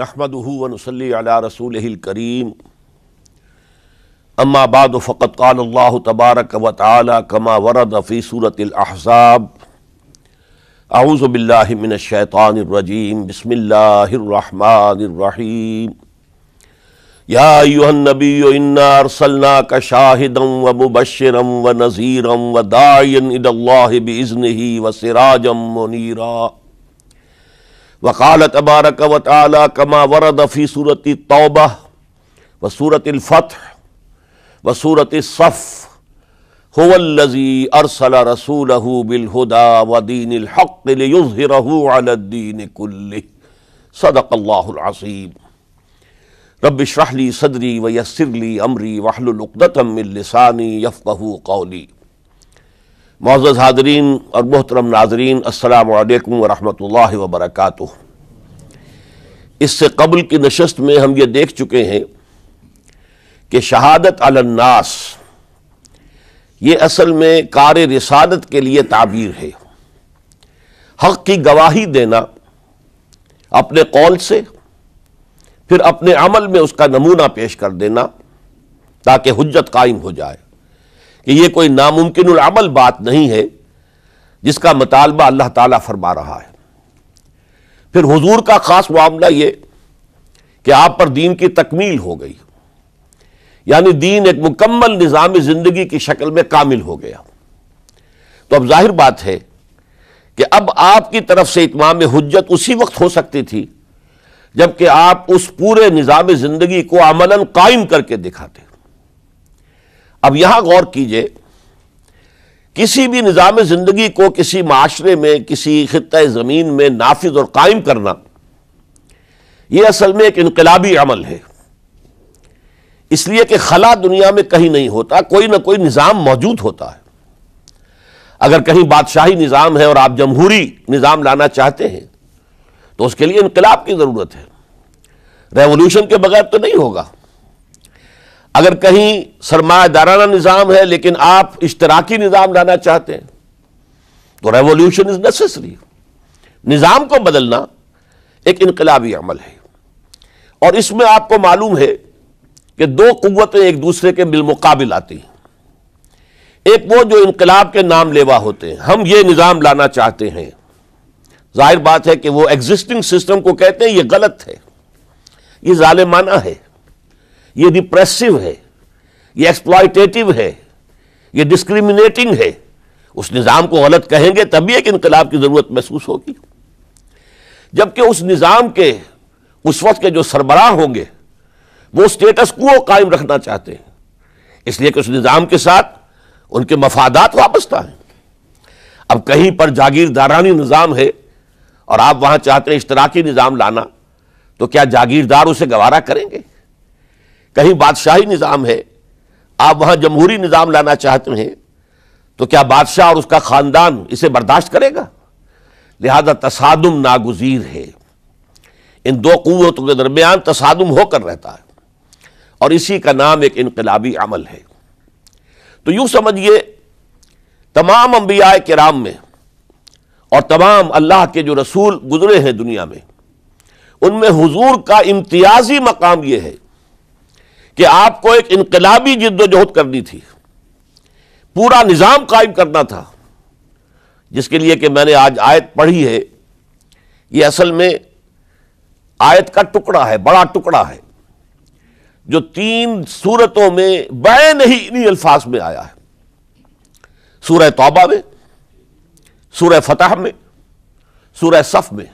नहमदूनसली रसूल करीम अम्मा बाद फ़क़त काल्ह तबारक व ताली कमा वरद फ़ी सूरतलहसाब आउज़बिल्लिमिनशैतानरजीम बसमिल्लाम याबी इन्ना का शाहिदम व मुबशरम व नज़ीरम व दायन इदल्लाबज़न व सिराजम मुनीरा वकाल तबारक व ताली कमा वरद फ़ी सूरत तोबा व सूरत फ़त व सूरत सफ़ होवल्लजी अरसल रसूल बिलहुदा व दीन हक़ीन कुल्ल सदक़ल्लासीम रब शराहली सदरी व यसरली अमरी वाहलुलदतमिलसानी यफ़ू कौली मोज़ हाजरीन और मोहतरम नाजरीन असलकम वरहमल वबरक इससे कबल की नशस्त में हम ये देख चुके हैं कि शहादत अलन्नास ये असल में कार रसादत के लिए ताबीर है हक़ की गवाही देना अपने कौल से फिर अपने अमल में उसका नमूना पेश कर देना ताकि हजत कायम हो जाए कि यह कोई नामुमकिन अमल बात नहीं है जिसका मतालबा अल्लाह ताला फरमा रहा है फिर हुजूर का ख़ास मामला ये कि आप पर दीन की तकमील हो गई यानी दीन एक मुकम्मल निज़ाम ज़िंदगी की शक्ल में कामिल हो गया तो अब जाहिर बात है कि अब आपकी तरफ से इतमाम हजत उसी वक्त हो सकती थी जबकि आप उस पूरे निज़ाम ज़िंदगी को अमला कायम करके दिखाते अब यहां गौर कीजिए किसी भी निज़ाम ज़िंदगी को किसी माशरे में किसी ख़त ज़मीन में नाफिज और कायम करना यह असल में एक इनकलाबी अमल है इसलिए कि खला दुनिया में कहीं नहीं होता कोई ना कोई निज़ाम मौजूद होता है अगर कहीं बादशाही निज़ाम है और आप जमहूरी निज़ाम लाना चाहते हैं तो उसके लिए इनकलाब की ज़रूरत है रेवोल्यूशन के बगैर तो नहीं होगा अगर कहीं सरमादाराना निज़ाम है लेकिन आप इश्तराकी निज़ाम लाना चाहते हैं तो रेवोल्यूशन इज़ नेसेसरी निज़ाम को बदलना एक इनकलाबी अमल है और इसमें आपको मालूम है कि दो कुतें एक दूसरे के बिलमुकाबिल आती हैं एक वो जो इनकलाब के नाम लेवा होते हैं हम ये निज़ाम लाना चाहते हैं जाहिर बात है कि वो एग्जिस्टिंग सिस्टम को कहते हैं ये गलत है ये ालमाना है ये डिप्रेसिव है ये एक्सप्लाइटेटिव है ये डिस्क्रिमिनेटिंग है उस निज़ाम को गलत कहेंगे तभी एक इनकलाब की ज़रूरत महसूस होगी जबकि उस निज़ाम के उस वक्त के जो सरबराह होंगे वो स्टेटस को कायम रखना चाहते हैं इसलिए कि उस निज़ाम के साथ उनके मफादात वापस हैं अब कहीं पर जागीरदारानी निज़ाम है और आप वहाँ चाहते हैं इश्तराकी निज़ाम लाना तो क्या जागीरदार उसे गवारा करेंगे कहीं बादशाही निज़ाम है आप वहाँ जमहूरी निज़ाम लाना चाहते हैं तो क्या बादशाह और उसका ख़ानदान इसे बर्दाश्त करेगा लिहाजा तसादम नागजीर है इन दो क़वतों के दरमियान तसादम होकर रहता है और इसी का नाम एक इनकलाबी अमल है तो यूँ समझिए तमाम अम्बिया राम में और तमाम अल्लाह के जो रसूल गुजरे हैं दुनिया में उनमें हजूर का इम्तियाजी मकाम यह है कि आपको एक इनकलाबी जिद्दोजहद करनी थी पूरा निज़ाम कायम करना था जिसके लिए कि मैंने आज आयत पढ़ी है ये असल में आयत का टुकड़ा है बड़ा टुकड़ा है जो तीन सूरतों में बैन ही इन्हीं अल्फाज में आया है सूरह तौबा में सूरह फतह में सूरह सफ में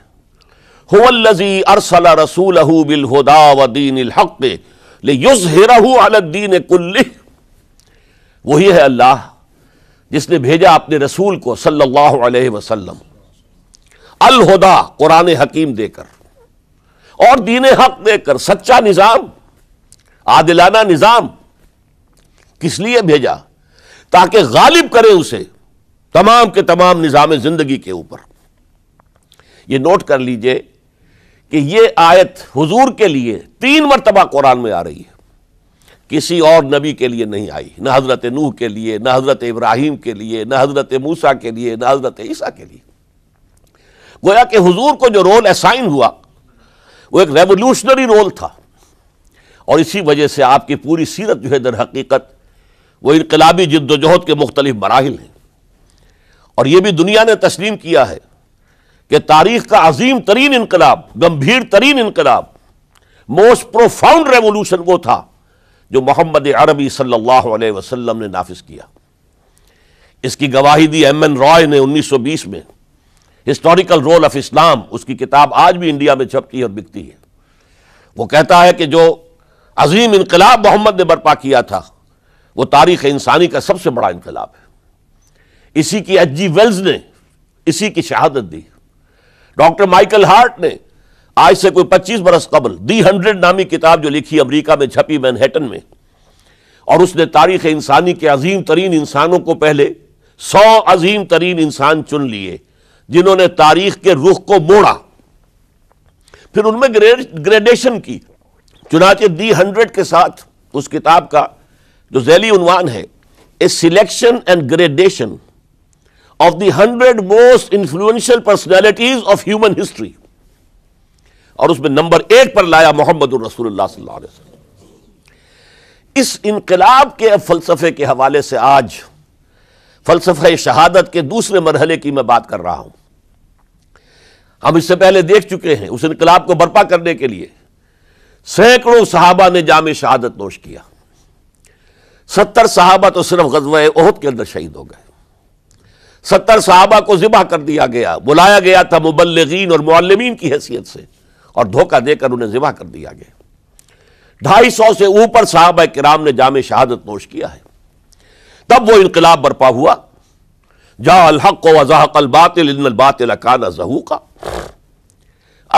हुवल्लजी अरसला रसूल बिलहुदा हुदा दीन हक़ ले युज हेराहू अलद्दीन वही है अल्लाह जिसने भेजा अपने रसूल को सल्लल्लाहु अलैहि वसल्लम अलहुदा कुरान हकीम देकर और दीन हक देकर सच्चा निज़ाम आदिलाना निज़ाम किस लिए भेजा ताकि गालिब करे उसे तमाम के तमाम निज़ाम ज़िंदगी के ऊपर ये नोट कर लीजिए कि यह आयत हुजूर के लिए तीन मरतबा कुरान में आ रही है किसी और नबी के लिए नहीं आई ना हज़रत नूह के लिए ना हज़रत इब्राहिम के लिए ना हज़रत मूसा के लिए ना हज़रत ईसा के लिए गोया कि हुजूर को जो रोल असाइन हुआ वो एक रेवोल्यूशनरी रोल था और इसी वजह से आपकी पूरी सीरत जो है दर हकीकत वो इनकलाबी जद्दोजहद के मुख्तलिफ मराहल हैं और ये भी दुनिया ने तस्लीम किया है कि तारीख का अजीम तरीन इनकलाब गंभीर तरीन इनकलाब मोस्ट प्रोफाउंड रेवोल्यूशन वो था जो मोहम्मद अरबी सल्लल्लाहु अलैहि वसल्लम ने नाफिज किया इसकी गवाही दी एम एन रॉय ने 1920 में हिस्टोरिकल रोल ऑफ इस्लाम उसकी किताब आज भी इंडिया में छपती और बिकती है वो कहता है कि जो अजीम इनकलाब मोहम्मद ने बर्पा किया था वो तारीख इंसानी का सबसे बड़ा इनकलाब है इसी की एच जी वेल्स ने इसी की शहादत दी डॉक्टर माइकल हार्ट ने आज से कोई 25 बरस कबल दी हंड्रेड नामी किताब जो लिखी अमेरिका में छपी मैनहेटन में और उसने तारीख इंसानी के अजीम तरीन इंसानों को पहले सौ अजीम तरीन इंसान चुन लिए जिन्होंने तारीख के रुख को मोड़ा फिर उनमें ग्रेडेशन की चुनाचे दी हंड्रेड के साथ उस किताब का जो जैली उनवान है A selection and gradation of the 100 most influential personalities of human history और उसमें नंबर एक पर लाया मोहम्मद इस इनकलाब के फलसफे के हवाले से आज फलसफे शहादत के दूसरे मरहले की मैं बात कर रहा हूं हम इससे पहले देख चुके हैं उस इनकलाब को बर्पा करने के लिए सैकड़ों साहबा ने जाम शहादत नोश किया सत्तर साहबा तो सिर्फ गजवा ओहद के अंदर शहीद हो गए सत्तर साहबा को ज़िबा कर दिया गया बुलाया गया था मुबलगिन और मालमीन की हैसियत से और धोखा देकर उन्हें ज़िबा कर दिया गया ढाई सौ से ऊपर साहबा कराम ने जाम शहादत नोश किया है तब वो इनकलाब बर्पा हुआ जा अलहक वजाहक अलबातिल काना जहू का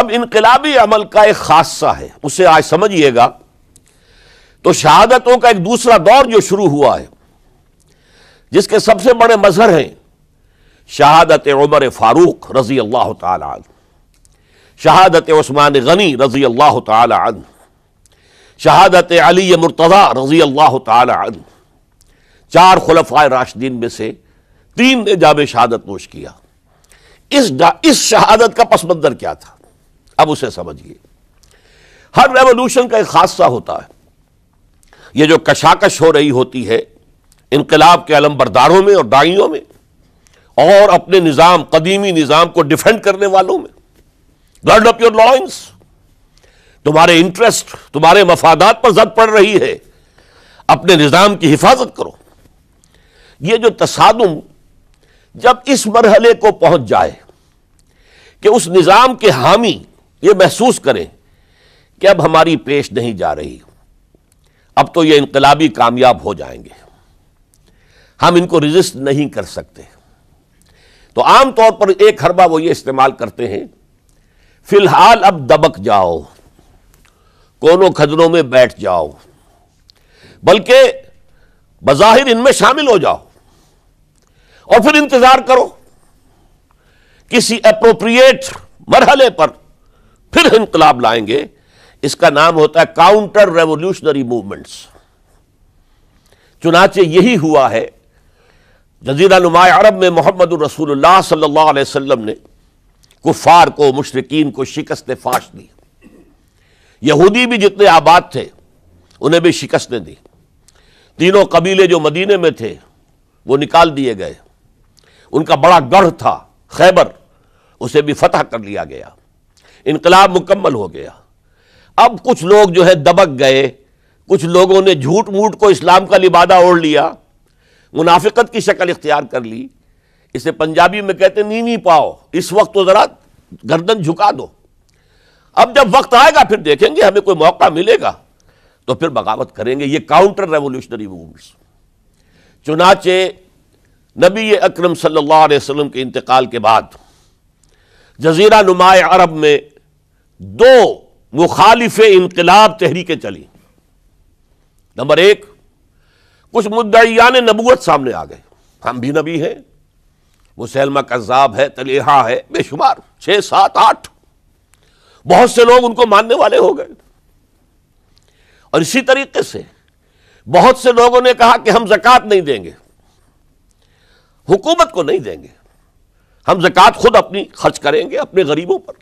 अब इनकलाबी अमल का एक खादसा है उसे आज समझिएगा तो शहादतों का एक दूसरा दौर जो शुरू हुआ है जिसके सबसे बड़े मजहर हैं शहादत उमर फ़ारूक रज़ी अल्लाह तन शहादत उस्मान गनी रज़ी अल्लाह तन शहादत अली मुर्तज़ा रज़ी अल्लाह तन चार खुलफा राशदीन में से तीन ने जाम शहादत नोश किया इस इस शहादत का पस मंजर क्या था अब उसे समझिए हर रेवोल्यूशन का एक हादसा होता है ये जो कशाकश हो रही होती है इनकलाब के अलम बरदारों में और दाइयों में और अपने निज़ाम कदीमी निज़ाम को डिफेंड करने वालों में गर्ड अप योर लॉइंस तुम्हारे इंटरेस्ट तुम्हारे मफादात पर जद पड़ रही है अपने निज़ाम की हिफाजत करो ये जो तसादुम जब इस मरहले को पहुंच जाए कि उस निज़ाम के हामी ये महसूस करें कि अब हमारी पेश नहीं जा रही अब तो ये इनकलाबी कामयाब हो जाएंगे हम इनको रजिस्ट नहीं कर सकते तो आमतौर पर एक हरबा वो ये इस्तेमाल करते हैं फिलहाल अब दबक जाओ कोनों खजरों में बैठ जाओ बल्कि बज़ाहिर इनमें शामिल हो जाओ और फिर इंतज़ार करो किसी अप्रोप्रिएट मरहले पर फिर इनकलाब लाएंगे इसका नाम होता है काउंटर रेवोल्यूशनरी मूवमेंट्स चुनाचे यही हुआ है जजीरा नुमा अरब में मोहम्मद रसूलुल्लाह सल्लल्लाहु अलैहि वसल्लम ने कुफ़ार को मुशरकिन को शिकस्त फाश दी यहूदी भी जितने आबाद थे उन्हें भी शिकस्त दी तीनों कबीले जो मदीने में थे वो निकाल दिए गए उनका बड़ा गढ़ था खैबर उसे भी फतह कर लिया गया इनकलाब मुकम्मल हो गया अब कुछ लोग जो है दबक गए कुछ लोगों ने झूठ मूठ को इस्लाम का लिबादा ओढ़ लिया मुनाफिकत की शक्ल इख्तियार कर ली इसे पंजाबी में कहते नी नहीं पाओ इस वक्त तो ज़रा गर्दन झुका दो अब जब वक्त आएगा फिर देखेंगे हमें कोई मौका मिलेगा तो फिर बगावत करेंगे ये काउंटर रेवोल्यूशनरी मूवमेंट्स चुनाचे नबी अकरम सल्लल्लाहु अलैहि वसल्लम के इंतकाल के बाद जजीरा नुमाए अरब में दो मुखालिफ इनकलाब तहरीकें चली नंबर एक कुछ मुद्दयान नबूत सामने आ गए हम भी नबी हैं मुसलमा कज़ाब है तलेहा है बेशुमार छह सात आठ बहुत से लोग उनको मानने वाले हो गए और इसी तरीके से बहुत से लोगों ने कहा कि हम जक़ात नहीं देंगे हुकूमत को नहीं देंगे हम जक़ात खुद अपनी खर्च करेंगे अपने गरीबों पर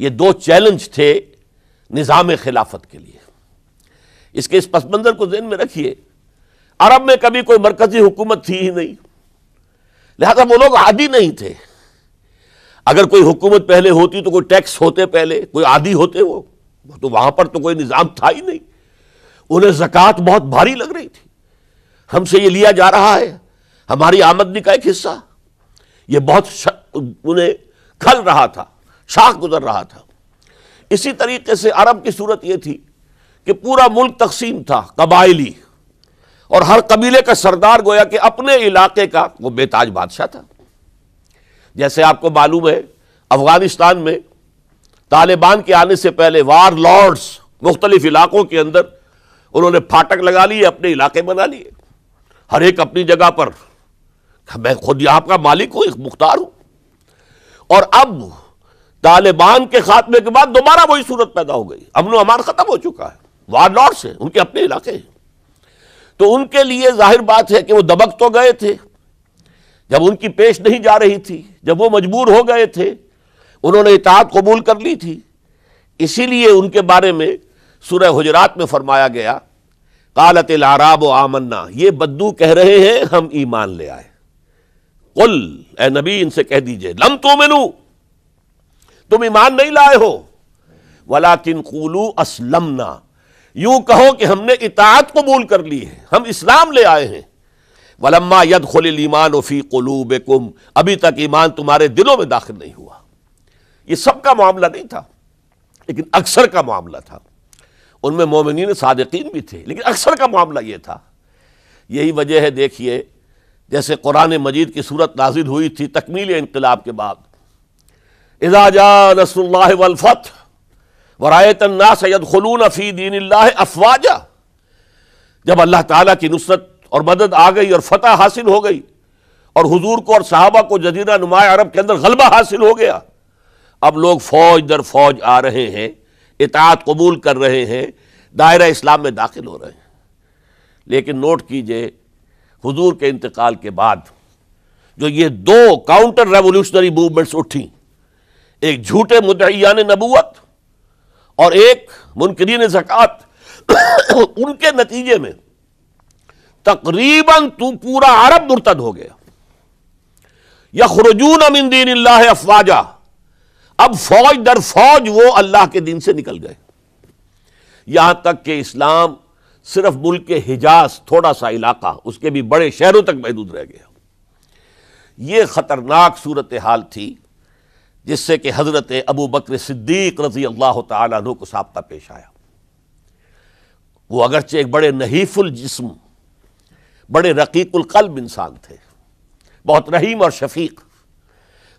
ये दो चैलेंज थे निज़ाम खिलाफत के लिए इसके इस पस मंज़र को जेन में रखिए अरब में कभी कोई मरकजी हुकूमत थी ही नहीं लिहाजा वो लोग आदि नहीं थे अगर कोई हुकूमत पहले होती तो कोई टैक्स होते पहले कोई आदि होते वो तो वहां पर तो कोई निज़ाम था ही नहीं उन्हें जक़ात बहुत भारी लग रही थी हमसे ये लिया जा रहा है हमारी आमदनी का एक हिस्सा ये बहुत उन्हें खल रहा था शाख गुजर रहा था इसी तरीके से अरब की सूरत ये थी कि पूरा मुल्क तकसीम था कबायली और हर कबीले का सरदार गोया कि अपने इलाके का वो बेताज बादशाह था जैसे आपको मालूम है अफगानिस्तान में तालिबान के आने से पहले वार लॉर्ड्स मुख्तलिफ इलाकों के अंदर उन्होंने फाटक लगा लिए अपने इलाके बना लिए हर एक अपनी जगह पर मैं खुद यहाँ का मालिक हूँ मुख्तार हूँ और अब तालिबान के खात्मे के बाद दोबारा वही सूरत पैदा हो गई अमनो अमान ख़त्म हो चुका है वार लॉर्ड्स हैं उनके अपने इलाके हैं तो उनके लिए जाहिर बात है कि वो दबक तो गए थे जब उनकी पेश नहीं जा रही थी जब वो मजबूर हो गए थे उन्होंने इतात कबूल कर ली थी इसीलिए उनके बारे में सुरह हजरात में फरमाया गया कालत लाराब आमन्ना ये बद्दू कह रहे हैं हम ईमान ले आए कुल ए नबी इनसे कह दीजिए लम तो मेनू तुम ईमान नहीं लाए हो वला तिन कुलू असलमना यूं कहो कि हमने इतात कबूल कर ली है हम इस्लाम ले आए हैं वलम्मा यद खुल ईमान उफ़ी कलूब अभी तक ईमान तुम्हारे दिलों में दाखिल नहीं हुआ यह सबका मामला नहीं था लेकिन अक्सर का मामला था उनमें मोमिन सादकिन भी थे लेकिन अक्सर का मामला ये था यही वजह है देखिए जैसे कुरान मजीद की सूरत नाजिल हुई थी तकमील इनकलाब के बाद इजाजा नसल्ला वलफ़त वरायतना सैद खलून फ़ी दीन अफवाजा जब अल्लाह ताला की नुसरत और मदद आ गई और फतह हासिल हो गई और हुजूर को और साहबा को जजीरा नुमाया अरब के अंदर गलबा हासिल हो गया अब लोग फौज दर फौज आ रहे हैं इतात कबूल कर रहे हैं दायरा इस्लाम में दाखिल हो रहे हैं लेकिन नोट कीजिए हुजूर के इंतकाल के बाद जो ये दो काउंटर रेवोल्यूशनरी मूवमेंट्स उठी एक झूठे मुदैयान नबूत और एक मुनकरीन जक़ात उनके नतीजे में तकरीबन तू पूरा अरब मुर्तद हो गया खुरजून अमिन दीन अफवाजा अब फौज दर फौज वो अल्लाह के दिन से निकल गए यहां तक कि इस्लाम सिर्फ मुल्क के हिजाज थोड़ा सा इलाका उसके भी बड़े शहरों तक महदूद रह गया ये खतरनाक सूरत हाल थी जिससे कि हज़रत अबू बकर सिद्दीक रजी अल्लाह तु को सबका पेश आया वो अगरचे एक बड़े नहीफुल जिस्म बड़े रकीकुल कल्ब इंसान थे बहुत रहीम और शफीक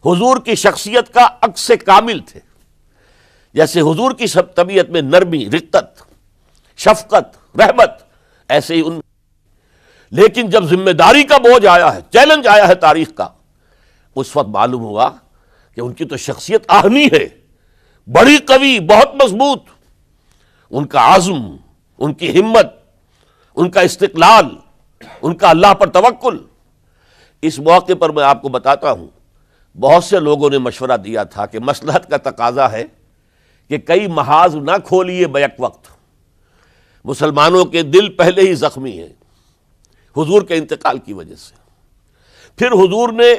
हजूर की शख्सियत का अक्स कामिल थे जैसे हजूर की सब तबीयत में नरमी रिक्कत शफकत रहमत ऐसे ही उन लेकिन जब जिम्मेदारी का बोझ आया है चैलेंज आया है तारीख का उस वक्त मालूम हुआ कि उनकी तो शख्सियत आहनी है बड़ी कवि बहुत मजबूत उनका आज़म उनकी हिम्मत उनका इस्तलाल उनका अल्लाह पर तवक्ल इस मौके पर मैं आपको बताता हूं बहुत से लोगों ने मशवरा दिया था कि मसलहत का तकाजा है कि कई महाज ना खोलिए बैक वक्त मुसलमानों के दिल पहले ही ज़ख्मी हैं हुजूर के इंतकाल की वजह से फिर हुजूर ने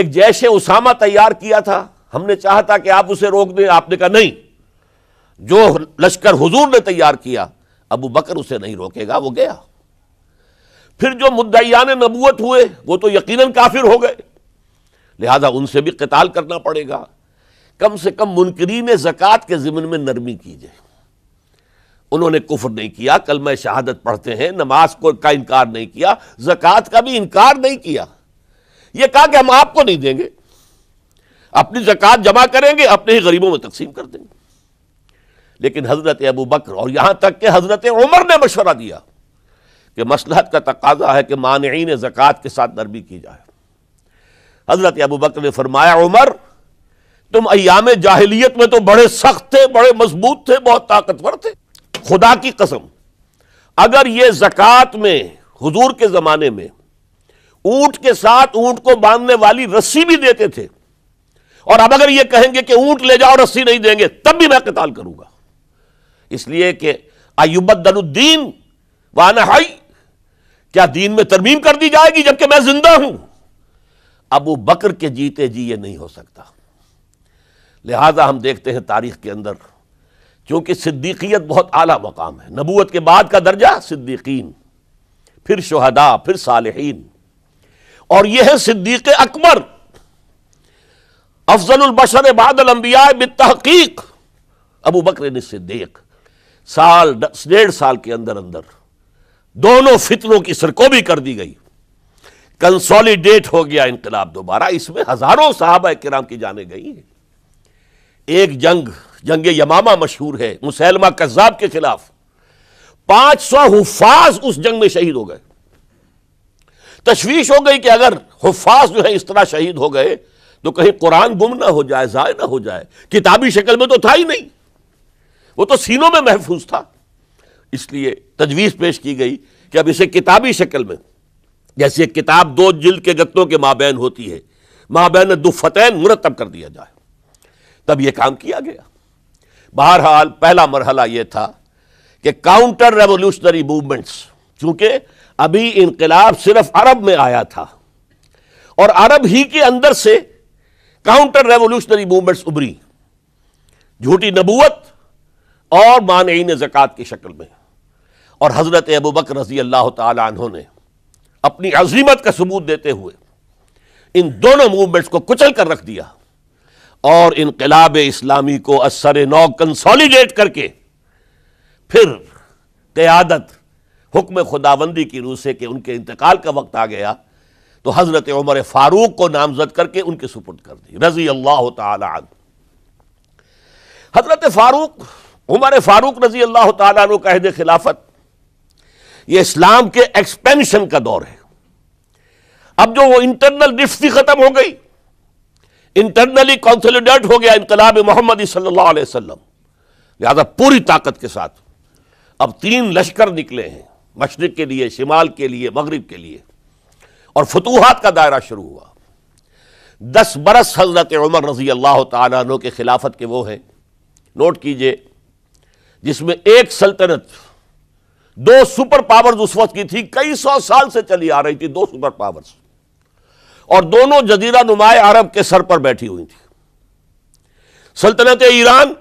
एक जैश उसामा तैयार किया था हमने चाह था कि आप उसे रोक दें आपने कहा नहीं जो लश्कर हुजूर ने तैयार किया अबू बकर उसे नहीं रोकेगा वो गया फिर जो मुद्दयान नबूत हुए वो तो यकीनन काफिर हो गए लिहाजा उनसे भी कताल करना पड़ेगा कम से कम मुनकरीन जक़ात के ज़िमन में नरमी की जाए उन्होंने कुफर नहीं किया कल मैं शहादत पढ़ते हैं नमाज को का इनकार नहीं किया जक़ात का भी इनकार नहीं किया ये कहा कि हम आपको नहीं देंगे अपनी जक़ात जमा करेंगे अपने ही गरीबों में तकसीम कर देंगे लेकिन हज़रत अबू बकर और यहां तक कि हज़रत उमर ने मशवरा दिया कि मसलहत का तकाजा है कि मानइन ज़क़़त के साथ नरबी की जाए हज़रत अबू बकर ने फरमाया उमर तुम अयाम जाहलीत में तो बड़े सख्त थे बड़े मजबूत थे बहुत ताकतवर थे खुदा की कसम अगर ये जक़ात में हजूर के ज़माने में ऊंट के साथ ऊंट को बांधने वाली रस्सी भी देते थे और अब अगर यह कहेंगे कि ऊंट ले जाओ रस्सी नहीं देंगे तब भी मैं कताल करूंगा इसलिए कि अयुबद्दीन वान हाई क्या दीन में तरमीम कर दी जाएगी जबकि मैं जिंदा हूं अबू बकर के जीते जी ये नहीं हो सकता लिहाजा हम देखते हैं तारीख के अंदर क्योंकि सिद्दीकियत बहुत आला मकाम है नबूत के बाद का दर्जा सिद्दीकीन फिर शहदा फिर सालहीन और यह है सिद्दीक अकबर अफजलबशर बादलम्बिया तहकीक अबू बकर सिद्दीक साल डेढ़ साल के अंदर अंदर दोनों फितरों की सरकोबी कर दी गई कंसोलिडेट हो गया इनकलाब दोबारा इसमें हजारों साहबा कराम की जाने गई हैं एक जंग जंग यमामा मशहूर है मुसैलमा कज्जाब के खिलाफ पांच सौ हुफाज उस जंग में शहीद हो गए तशवीश हो गई कि अगर हफाज जो है इस तरह शहीद हो गए तो कहीं कुरान गुम ना हो जाए ज़ाय ना हो जाए किताबी शक्ल में तो था ही नहीं वो तो सीनों में महफूज था इसलिए तजवीज़ पेश की गई कि अब इसे किताबी शक्ल में जैसे एक किताब दो जिल्द के गत्तों के माबेन होती है माबेन दो फतैन मुरतब कर दिया जाए तब यह काम किया गया बहरहाल पहला मरहला यह था कि काउंटर रेवोल्यूशनरी मूवमेंट्स चूंकि अभी इनकलाब सिर्फ अरब में आया था और अरब ही के अंदर से काउंटर रेवोल्यूशनरी मूवमेंट्स उभरी झूठी नबूत और मानईन जक़ात की शक्ल में और हज़रत अबू बकर रजी अल्लाह तहों ने अपनी अजीमत का सबूत देते हुए इन दोनों मूवमेंट्स को कुचल कर रख दिया और इनकलाब इस्लामी को असर नौ कंसोलिडेट करके फिर क़्यादत हुक्म खुदाबंदी की रूह से कि उनके इंतकाल का वक्त आ गया तो हज़रत उमर फारूक को नामजद करके उनके सुपुर्द कर दी रजी अल्लाह तजरत फारूक उमर फारूक रजी अल्लाह तु खिलाफत ये इस्लाम के एक्सपेंशन का दौर है अब जो वो इंटरनल रिफ्ती ख़त्म हो गई इंटरनली कॉन्सोलिडेट हो गया इनकलाब मोहम्मद सल्ला अलैहि लिहाजा पूरी ताकत के साथ अब तीन लश्कर निकले हैं मशरक़ के लिए शिमाल के लिए मगरब के लिए और फतूहत का दायरा शुरू हुआ दस बरस हजरत उमर रजी अल्लाह तु के खिलाफत के वो हैं नोट कीजिए जिसमें एक सल्तनत दो सुपर पावर्स उस वक्त की थी कई सौ साल से चली आ रही थी दो सुपर पावर्स और दोनों जजीरा नुमाए अरब के सर पर बैठी हुई थी सल्तनत ईरान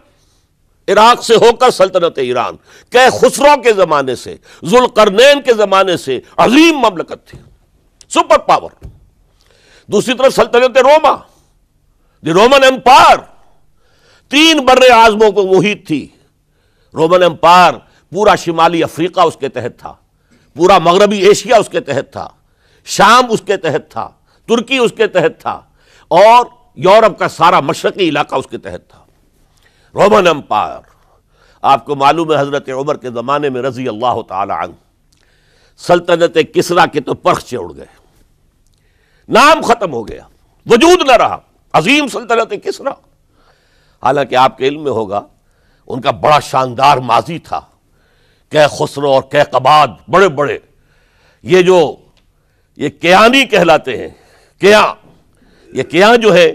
इराक से होकर सल्तनत ईरान कै खुसरों के ज़माने से जुलकरनैन के ज़माने से अजीम ममलकत थी सुपर पावर दूसरी तरफ सल्तनत रोमा द रोमन एम्पायर तीन बर्र आजमों को मुहित थी रोमन एम्पायर पूरा शिमाली अफ्रीका उसके तहत था पूरा मगरबी एशिया उसके तहत था शाम उसके तहत था तुर्की उसके तहत था और यूरोप का सारा मशरकी इलाका उसके तहत था रोमन अम्पायर आपको मालूम है हज़रत उमर के ज़माने में रज़ी अल्लाह तल्तनत सल्तनत किसरा के तो से उड़ गए नाम ख़त्म हो गया वजूद न रहा अजीम सल्तनत किसरा हालांकि आपके इल्म में होगा उनका बड़ा शानदार माजी था कह खुसरो और कह कबाद बड़े बड़े ये जो ये कयानी कहलाते हैं क्या ये क्या जो है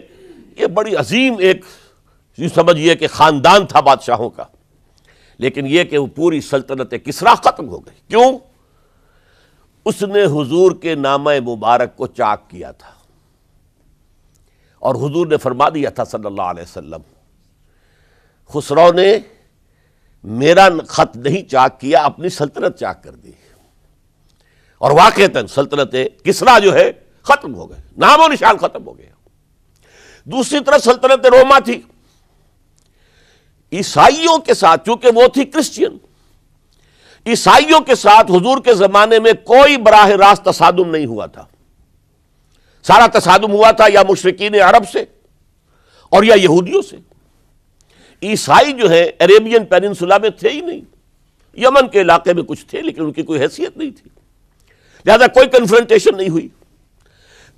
ये बड़ी अजीम एक यूँ समझिए कि ख़ानदान था बादशाहों का लेकिन यह कि वो पूरी सल्तनत किसरा ख़त्म हो गई क्यों उसने हुजूर के नाम मुबारक को चाक किया था और हुजूर ने फरमा दिया था सल्लल्लाहु अलैहि वसल्लम खुसरो ने मेरा ख़त नहीं चाक किया अपनी सल्तनत चाक कर दी और वाक़ता सल्तनत किसरा जो है ख़त्म हो गए नामो निशान ख़त्म हो गया दूसरी तरफ सल्तनत रोमा थी ईसाइयों के साथ चूंकि वो थी क्रिश्चियन ईसाइयों के साथ हुजूर के जमाने में कोई बराह रास्त तसादम नहीं हुआ था सारा तसादुम हुआ था या मुशरकिन अरब से और या यहूदियों से ईसाई जो है अरेबियन पेनसुला में थे ही नहीं यमन के इलाके में कुछ थे लेकिन उनकी कोई हैसियत नहीं थी लिहाजा कोई कन्फ्रंटेशन नहीं हुई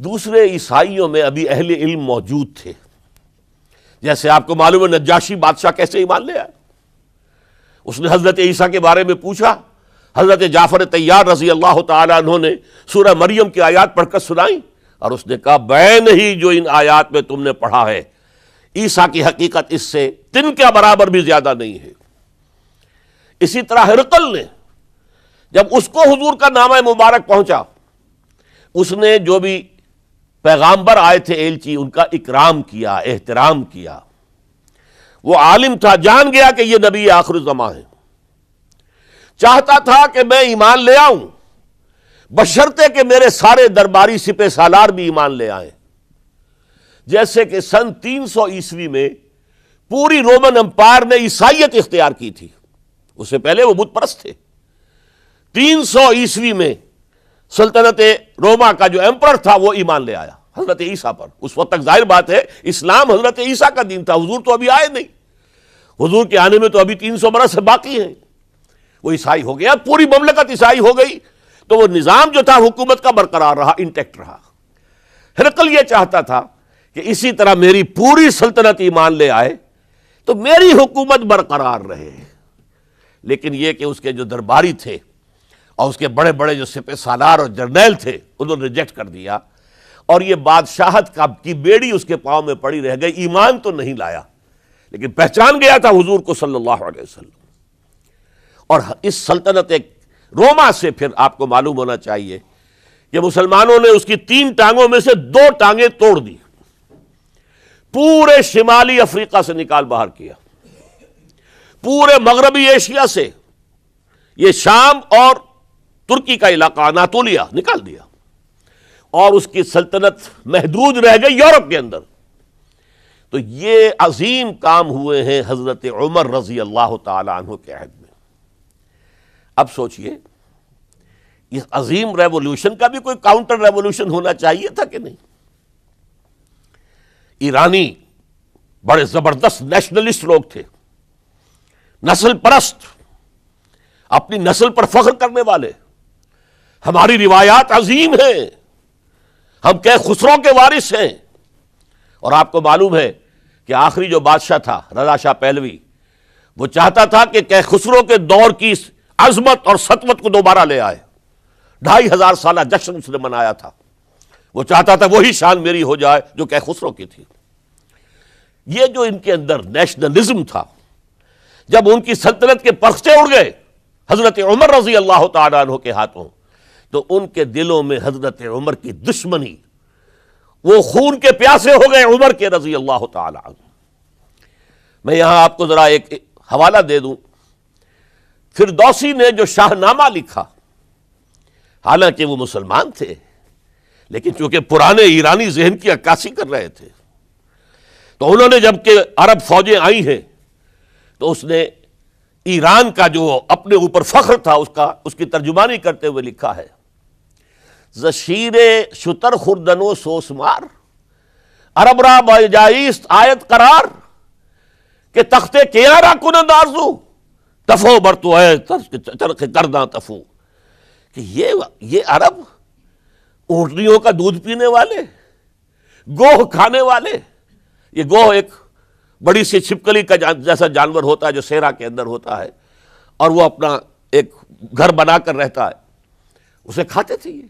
दूसरे ईसाइयों में अभी अहले इल्म मौजूद थे जैसे आपको मालूम है नजाशी बादशाह कैसे ईमान ले आया उसने हजरत ईसा के बारे में पूछा हजरत जाफर तैयार रजी अल्लाह तहों ने मरियम की आयात पढ़कर सुनाई और उसने कहा बैन ही जो इन आयात में तुमने पढ़ा है ईसा की हकीकत इससे तिन के बराबर भी ज्यादा नहीं है इसी तरह हिरकल ने जब उसको हुजूर का नामा मुबारक पहुंचा उसने जो भी पैगाम्बर आए थे एलची उनका इकराम किया एहतराम किया वो आलिम था जान गया कि ये नबी आखिर जमा है चाहता था कि मैं ईमान ले आऊं बशर्ते के मेरे सारे दरबारी सिपे सालार भी ईमान ले आए जैसे कि सन 300 ईस्वी में पूरी रोमन अंपायर ने ईसाइत इख्तियार की थी उससे पहले वो बुधप्रस्त थे थे 300 ईस्वी में सल्तनत रोमा का जो एम्पर था वो ईमान ले आया हजरत ईसा पर उस वक्त तक जाहिर बात है इस्लाम हजरत ईसा का दिन था हजूर तो अभी आए नहीं हजूर के आने में तो अभी तीन सौ बरस बाकी हैं वो ईसाई हो गया पूरी ममलकत ईसाई हो गई तो वो निज़ाम जो था हुकूमत का बरकरार रहा इंटेक्ट रहा हरकल यह चाहता था कि इसी तरह मेरी पूरी सल्तनत ईमान ले आए तो मेरी हुकूमत बरकरार रहे लेकिन यह कि उसके जो दरबारी थे और उसके बड़े बड़े जो सिपे सालार और जर्नैल थे उन्होंने रिजेक्ट कर दिया और ये बादशाहत का की बेड़ी उसके पाँव में पड़ी रह गई ईमान तो नहीं लाया लेकिन पहचान गया था हुजूर को सल्लल्लाहु अलैहि वसल्लम और इस सल्तनत एक रोमा से फिर आपको मालूम होना चाहिए कि मुसलमानों ने उसकी तीन टांगों में से दो टांगे तोड़ दी पूरे शिमाली अफ्रीका से निकाल बाहर किया पूरे मगरबी एशिया से ये शाम और तुर्की का इलाका अनातोलिया निकाल दिया और उसकी सल्तनत महदूद रह गई यूरोप के अंदर तो ये अजीम काम हुए हैं हज़रत उमर रजी अल्लाह तहों के अहद में अब सोचिए इस अजीम रेवोल्यूशन का भी कोई काउंटर रेवोल्यूशन होना चाहिए था कि नहीं ईरानी बड़े ज़बरदस्त नेशनलिस्ट लोग थे नस्ल परस्त अपनी नस्ल पर फख्र करने वाले हमारी रिवायात अजीम है हम कह खुसरों के वारिस हैं और आपको मालूम है कि आखिरी जो बादशाह था रजा शाह पहलवी वो चाहता था कि कह खुसरों के दौर की अजमत और सतमत को दोबारा ले आए ढाई हजार साल जश्न उसने मनाया था वो चाहता था वही शान मेरी हो जाए जो कह खुसरों की थी ये जो इनके अंदर नेशनलिज्म था जब उनकी सल्तनत के परखते उड़ गए हजरत उमर रजी अल्लाह तहों के हाथों तो उनके दिलों में हजरत उमर की दुश्मनी वो खून के प्यासे हो गए उमर के रजी अल्लाह तला मैं यहां आपको जरा एक हवाला दे दूं फिर दौसी ने जो शाहनामा लिखा हालांकि वो मुसलमान थे लेकिन चूंकि पुराने ईरानी जहन की अक्कासी कर रहे थे तो उन्होंने जबकि अरब फौजें आई हैं तो उसने ईरान का जो अपने ऊपर फख्र था उसका उसकी तर्जुमानी करते हुए लिखा है जशीर शुतर खुरदनो सोसमार अरबरा बजाइस आयत करार के तख्ते क्यारा कुन दारू तफो बरतो है तरदा तफो कि ये ये अरब ऊटनियों का दूध पीने वाले गोह खाने वाले ये गोह एक बड़ी सी छिपकली का जा, जैसा जानवर होता है जो सेरा के अंदर होता है और वो अपना एक घर बनाकर रहता है उसे खाते थे ये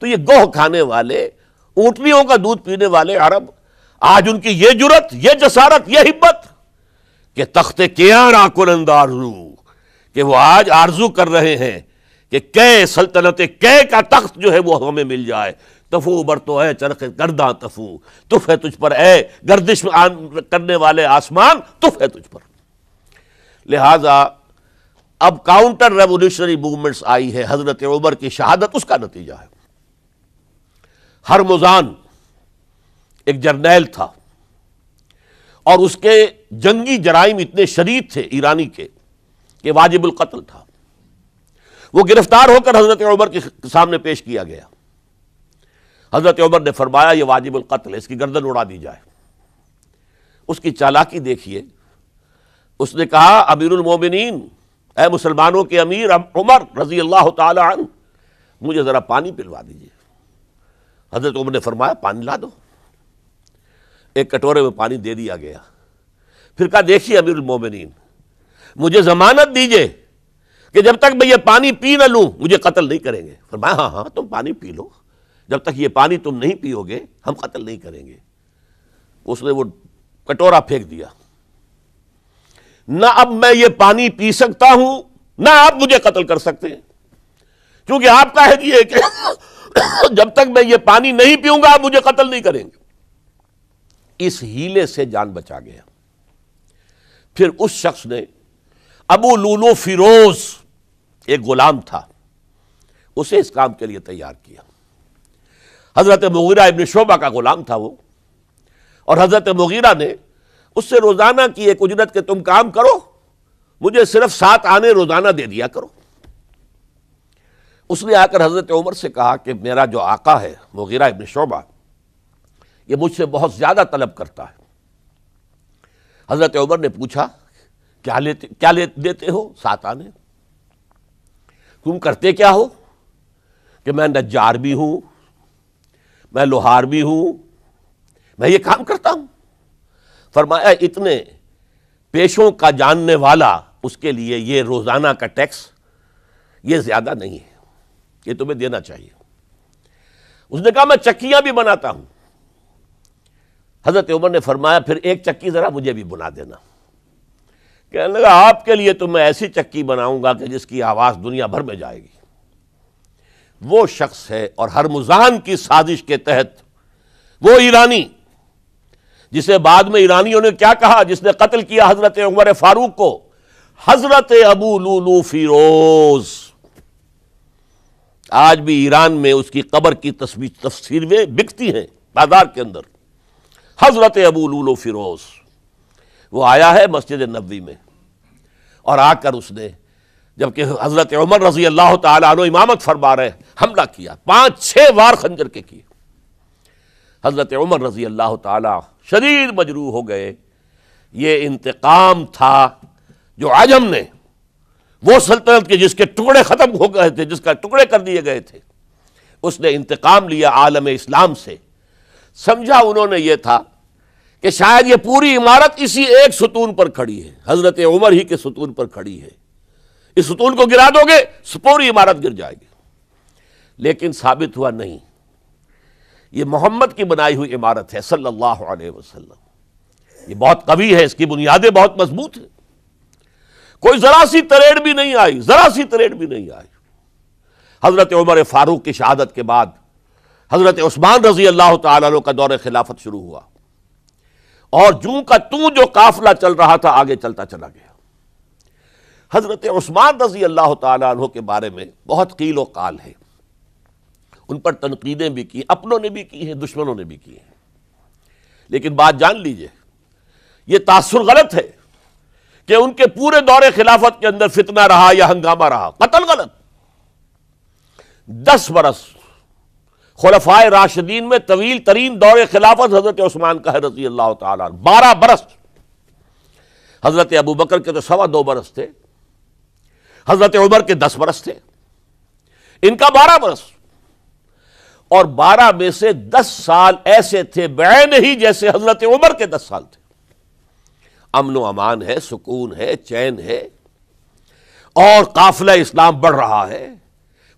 तो ये गोह खाने वाले ऊटनियों का दूध पीने वाले अरब आज उनकी ये जुरत ये जसारत ये हिम्मत कि तख्त क्यार आकुलंद आरजू कि वो आज आरजू कर रहे हैं कि कै सल्तनत कै का तख्त जो है वो हमें मिल जाए तफू उबर तो है चरख गर्दा तफू तुफ है तुझ पर ए गर्दिश करने वाले आसमान तुफ है तुझ पर लिहाजा अब काउंटर रेवोल्यूशनरी मूवमेंट्स आई है हजरत उमर की शहादत उसका नतीजा है हरमुजान एक जर्नैल था और उसके जंगी जराइम इतने शरीद थे ईरानी के कि वाजिबुल कत्ल था वो गिरफ्तार होकर हजरत उमर के सामने पेश किया गया हजरत उमर ने फरमाया ये वाजिबुल कत्ल इसकी गर्दन उड़ा दी जाए उसकी चालाकी देखिए उसने कहा अमीरुल मोमिनीन ए मुसलमानों के अमीर उमर रजी अल्लाह तुम मुझे ज़रा पानी पिलवा दीजिए हजरत उमर ने फरमाया पानी ला दो एक कटोरे में पानी दे दिया गया फिर कहा देखिए अमीर मोमिन मुझे जमानत दीजिए कि जब तक मैं ये पानी पी ना लूं मुझे कत्ल नहीं करेंगे फरमाया हाँ हाँ तुम पानी पी लो जब तक ये पानी तुम नहीं पियोगे हम कत्ल नहीं करेंगे उसने वो कटोरा फेंक दिया ना अब मैं ये पानी पी सकता हूं ना आप मुझे कत्ल कर सकते हैं क्योंकि आपका है कि जब तक मैं ये पानी नहीं पीऊंगा आप मुझे कत्ल नहीं करेंगे इस हीले से जान बचा गया फिर उस शख्स ने अबू लूलो फिरोज एक गुलाम था उसे इस काम के लिए तैयार किया हज़रत मुगीरा इबन शोबा का गुलाम था वो और हज़रत मुगीरा ने उससे रोज़ाना की एक उजरत के तुम काम करो मुझे सिर्फ सात आने रोज़ाना दे दिया करो उसने आकर हज़रत उमर से कहा कि मेरा जो आका है मुगीरा इबन शोबा ये मुझसे बहुत ज़्यादा तलब करता है हज़रत उमर ने पूछा क्या लेते क्या ले देते हो सात आने तुम करते क्या हो कि मैं नजार भी हूँ मैं लोहार भी हूँ मैं ये काम करता हूँ फरमाया इतने पेशों का जानने वाला उसके लिए ये रोज़ाना का टैक्स ये ज़्यादा नहीं है ये तुम्हें देना चाहिए उसने कहा मैं चक्कियां भी बनाता हूं हजरत उमर ने फरमाया फिर एक चक्की जरा मुझे भी बना देना कहने लगा आपके लिए तो मैं ऐसी चक्की बनाऊंगा कि जिसकी आवाज दुनिया भर में जाएगी वो शख्स है और हर मुजान की साजिश के तहत वो ईरानी जिसे बाद में ईरानियों ने क्या कहा जिसने कत्ल किया हजरत उमर फारूक को हजरत अबू लूलू फिरोज़ आज भी ईरान में उसकी कबर की तस्वीर तस्वीरें बिकती हैं बाजार के अंदर हज़रत अबूलूलो फिरोज वो आया है मस्जिद नबी में और आकर उसने जबकि हज़रत उमर रजी अल्लाह तु इमामत फरमा रहे हमला किया पाँच छः बार खंजर के किए हज़रत उमर रजी अल्लाह ताली मजरू हो गए ये इंतकाम था जो आजम ने वो सल्तनत के जिसके टुकड़े ख़त्म हो गए थे जिसका टुकड़े कर दिए गए थे उसने इंतकाम लिया आलम इस्लाम से समझा उन्होंने यह था कि शायद यह पूरी इमारत इसी एक सुतून पर खड़ी है हज़रत उमर ही के सुतून पर खड़ी है इस सुतून को गिरा दोगे पूरी इमारत गिर जाएगी लेकिन साबित हुआ नहीं ये मोहम्मद की बनाई हुई इमारत है सल्लल्लाहु अलैहि वसल्लम ये बहुत कवी है इसकी बुनियादें बहुत मजबूत हैं कोई जरा सी तरेड भी नहीं आई जरा सी तरेड भी नहीं आई हजरत उमर फारूक की शहादत के बाद हजरत उस्मान रजी अल्लाह तु का दौर खिलाफत शुरू हुआ और जू का तू जो काफिला चल रहा था आगे चलता चला गया हजरत उस्मान रजी अल्लाह तु के बारे में बहुत कील काल है उन पर तनकीदें भी की अपनों ने भी की हैं दुश्मनों ने भी की हैं लेकिन बात जान लीजिए यह तासर गलत है कि उनके पूरे दौरे खिलाफत के अंदर फितना रहा या हंगामा रहा कतल गलत दस बरस खुलफाए राशिदीन में तवील तरीन दौरे खिलाफत हजरत उस्मान का है रजी अल्लाह तारह बरस हजरत अबू बकर के तो सवा दो बरस थे हजरत उमर के दस बरस थे इनका बारह बरस और बारह में से दस साल ऐसे थे बैन ही जैसे हजरत उमर के दस साल थे अमन अमान है सुकून है चैन है और काफिला इस्लाम बढ़ रहा है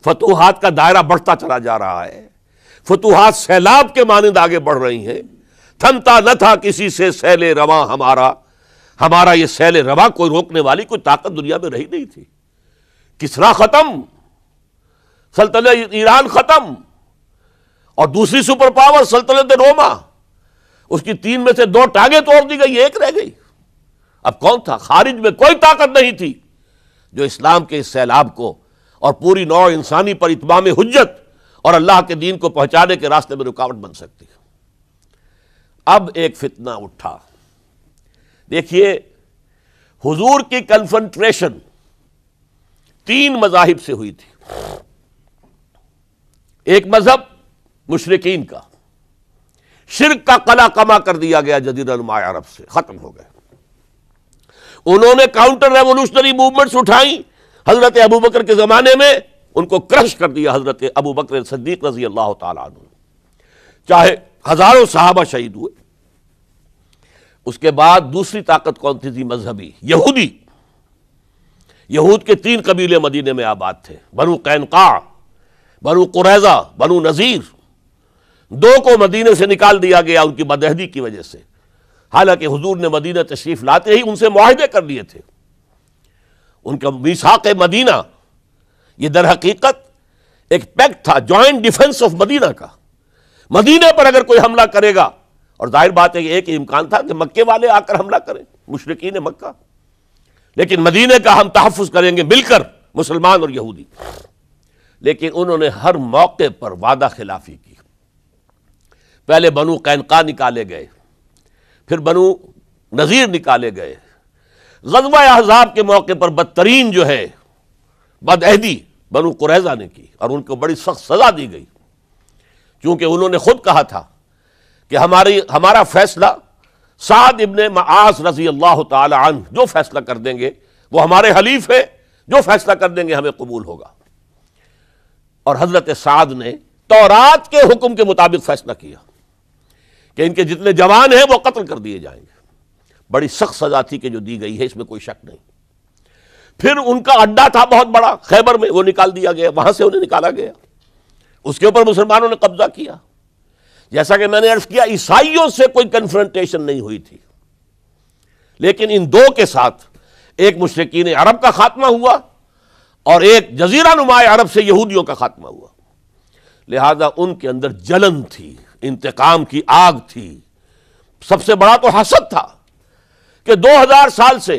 फतूहत का दायरा बढ़ता चला जा रहा है फतूहत सैलाब के मानंद आगे बढ़ रही हैं थमता न था किसी से सैल रवा हमारा हमारा ये सैल रवा कोई रोकने वाली कोई ताकत दुनिया में रही नहीं थी किसरा ख़त्म सल्तनत ईरान ख़त्म और दूसरी सुपर पावर सल्तनत रोमा उसकी तीन में से दो टांगे तोड़ दी गई एक रह गई अब कौन था खारिज में कोई ताकत नहीं थी जो इस्लाम के इस सैलाब को और पूरी नौ इंसानी पर इतमाम हजत और अल्लाह के दीन को पहुंचाने के रास्ते में रुकावट बन सकती अब एक फितना उठा देखिए हुजूर की कंसंट्रेशन तीन मजाहिब से हुई थी एक मजहब मुशरकिन का शिरक का कला कमा कर दिया गया जदीर अरब से ख़त्म हो गए उन्होंने काउंटर रेवोल्यूशनरी मूवमेंट्स उठाई हजरत अबू बकर के ज़माने में उनको क्रश कर दिया हजरत अबू बकर सद्दीक रजी अल्लाह चाहे हज़ारों साहबा शहीद हुए उसके बाद दूसरी ताकत कौन थी थी मजहबी यहूदी यहूद के तीन कबीले मदीने में आबाद थे बनु कैनका बनु कुरैजा बनु नज़ीर दो को मदीने से निकाल दिया गया उनकी बदहदी की वजह से हालांकि हजूर ने मदीना तशरीफ लाते ही उनसे माहदे कर लिए थे उनका मिसाक मदीना ये दर हकीकत एक पैक्ट था ज्वाइंट डिफेंस ऑफ मदीना का मदीना पर अगर कोई हमला करेगा और जाहिर बात है कि एक इम्कान था कि मक्के वाले आकर हमला करें मुशरकिन मक्का लेकिन मदीने का हम तहफ़ करेंगे मिलकर मुसलमान और यहूदी लेकिन उन्होंने हर मौके पर वादा खिलाफी की पहले बनु कैनका निकाले गए फिर बनु नज़ीर निकाले गए गजबा अहजाब के मौके पर बदतरीन जो है बदहदी बनु कुरैजा ने की और उनको बड़ी सख्त सज़ा दी गई क्योंकि उन्होंने खुद कहा था कि हमारी हमारा फैसला साद इबन मआस रजी अल्लाह तन जो फैसला कर देंगे वो हमारे हलीफ है जो फैसला कर देंगे हमें कबूल होगा और हज़रत साद ने तौरात के हुक्म के मुताबिक फैसला किया कि इनके जितने जवान हैं वो कत्ल कर दिए जाएंगे बड़ी सख्त सजा थी कि जो दी गई है इसमें कोई शक नहीं फिर उनका अड्डा था बहुत बड़ा खैबर में वो निकाल दिया गया वहां से उन्हें निकाला गया उसके ऊपर मुसलमानों ने कब्जा किया जैसा कि मैंने अर्ज किया ईसाइयों से कोई कन्फ्रंटेशन नहीं हुई थी लेकिन इन दो के साथ एक मुश्किन अरब का खात्मा हुआ और एक जजीरा नुमाए अरब से यहूदियों का खात्मा हुआ लिहाजा उनके अंदर जलन थी इंतकाम की आग थी सबसे बड़ा तो हसद था कि 2000 साल से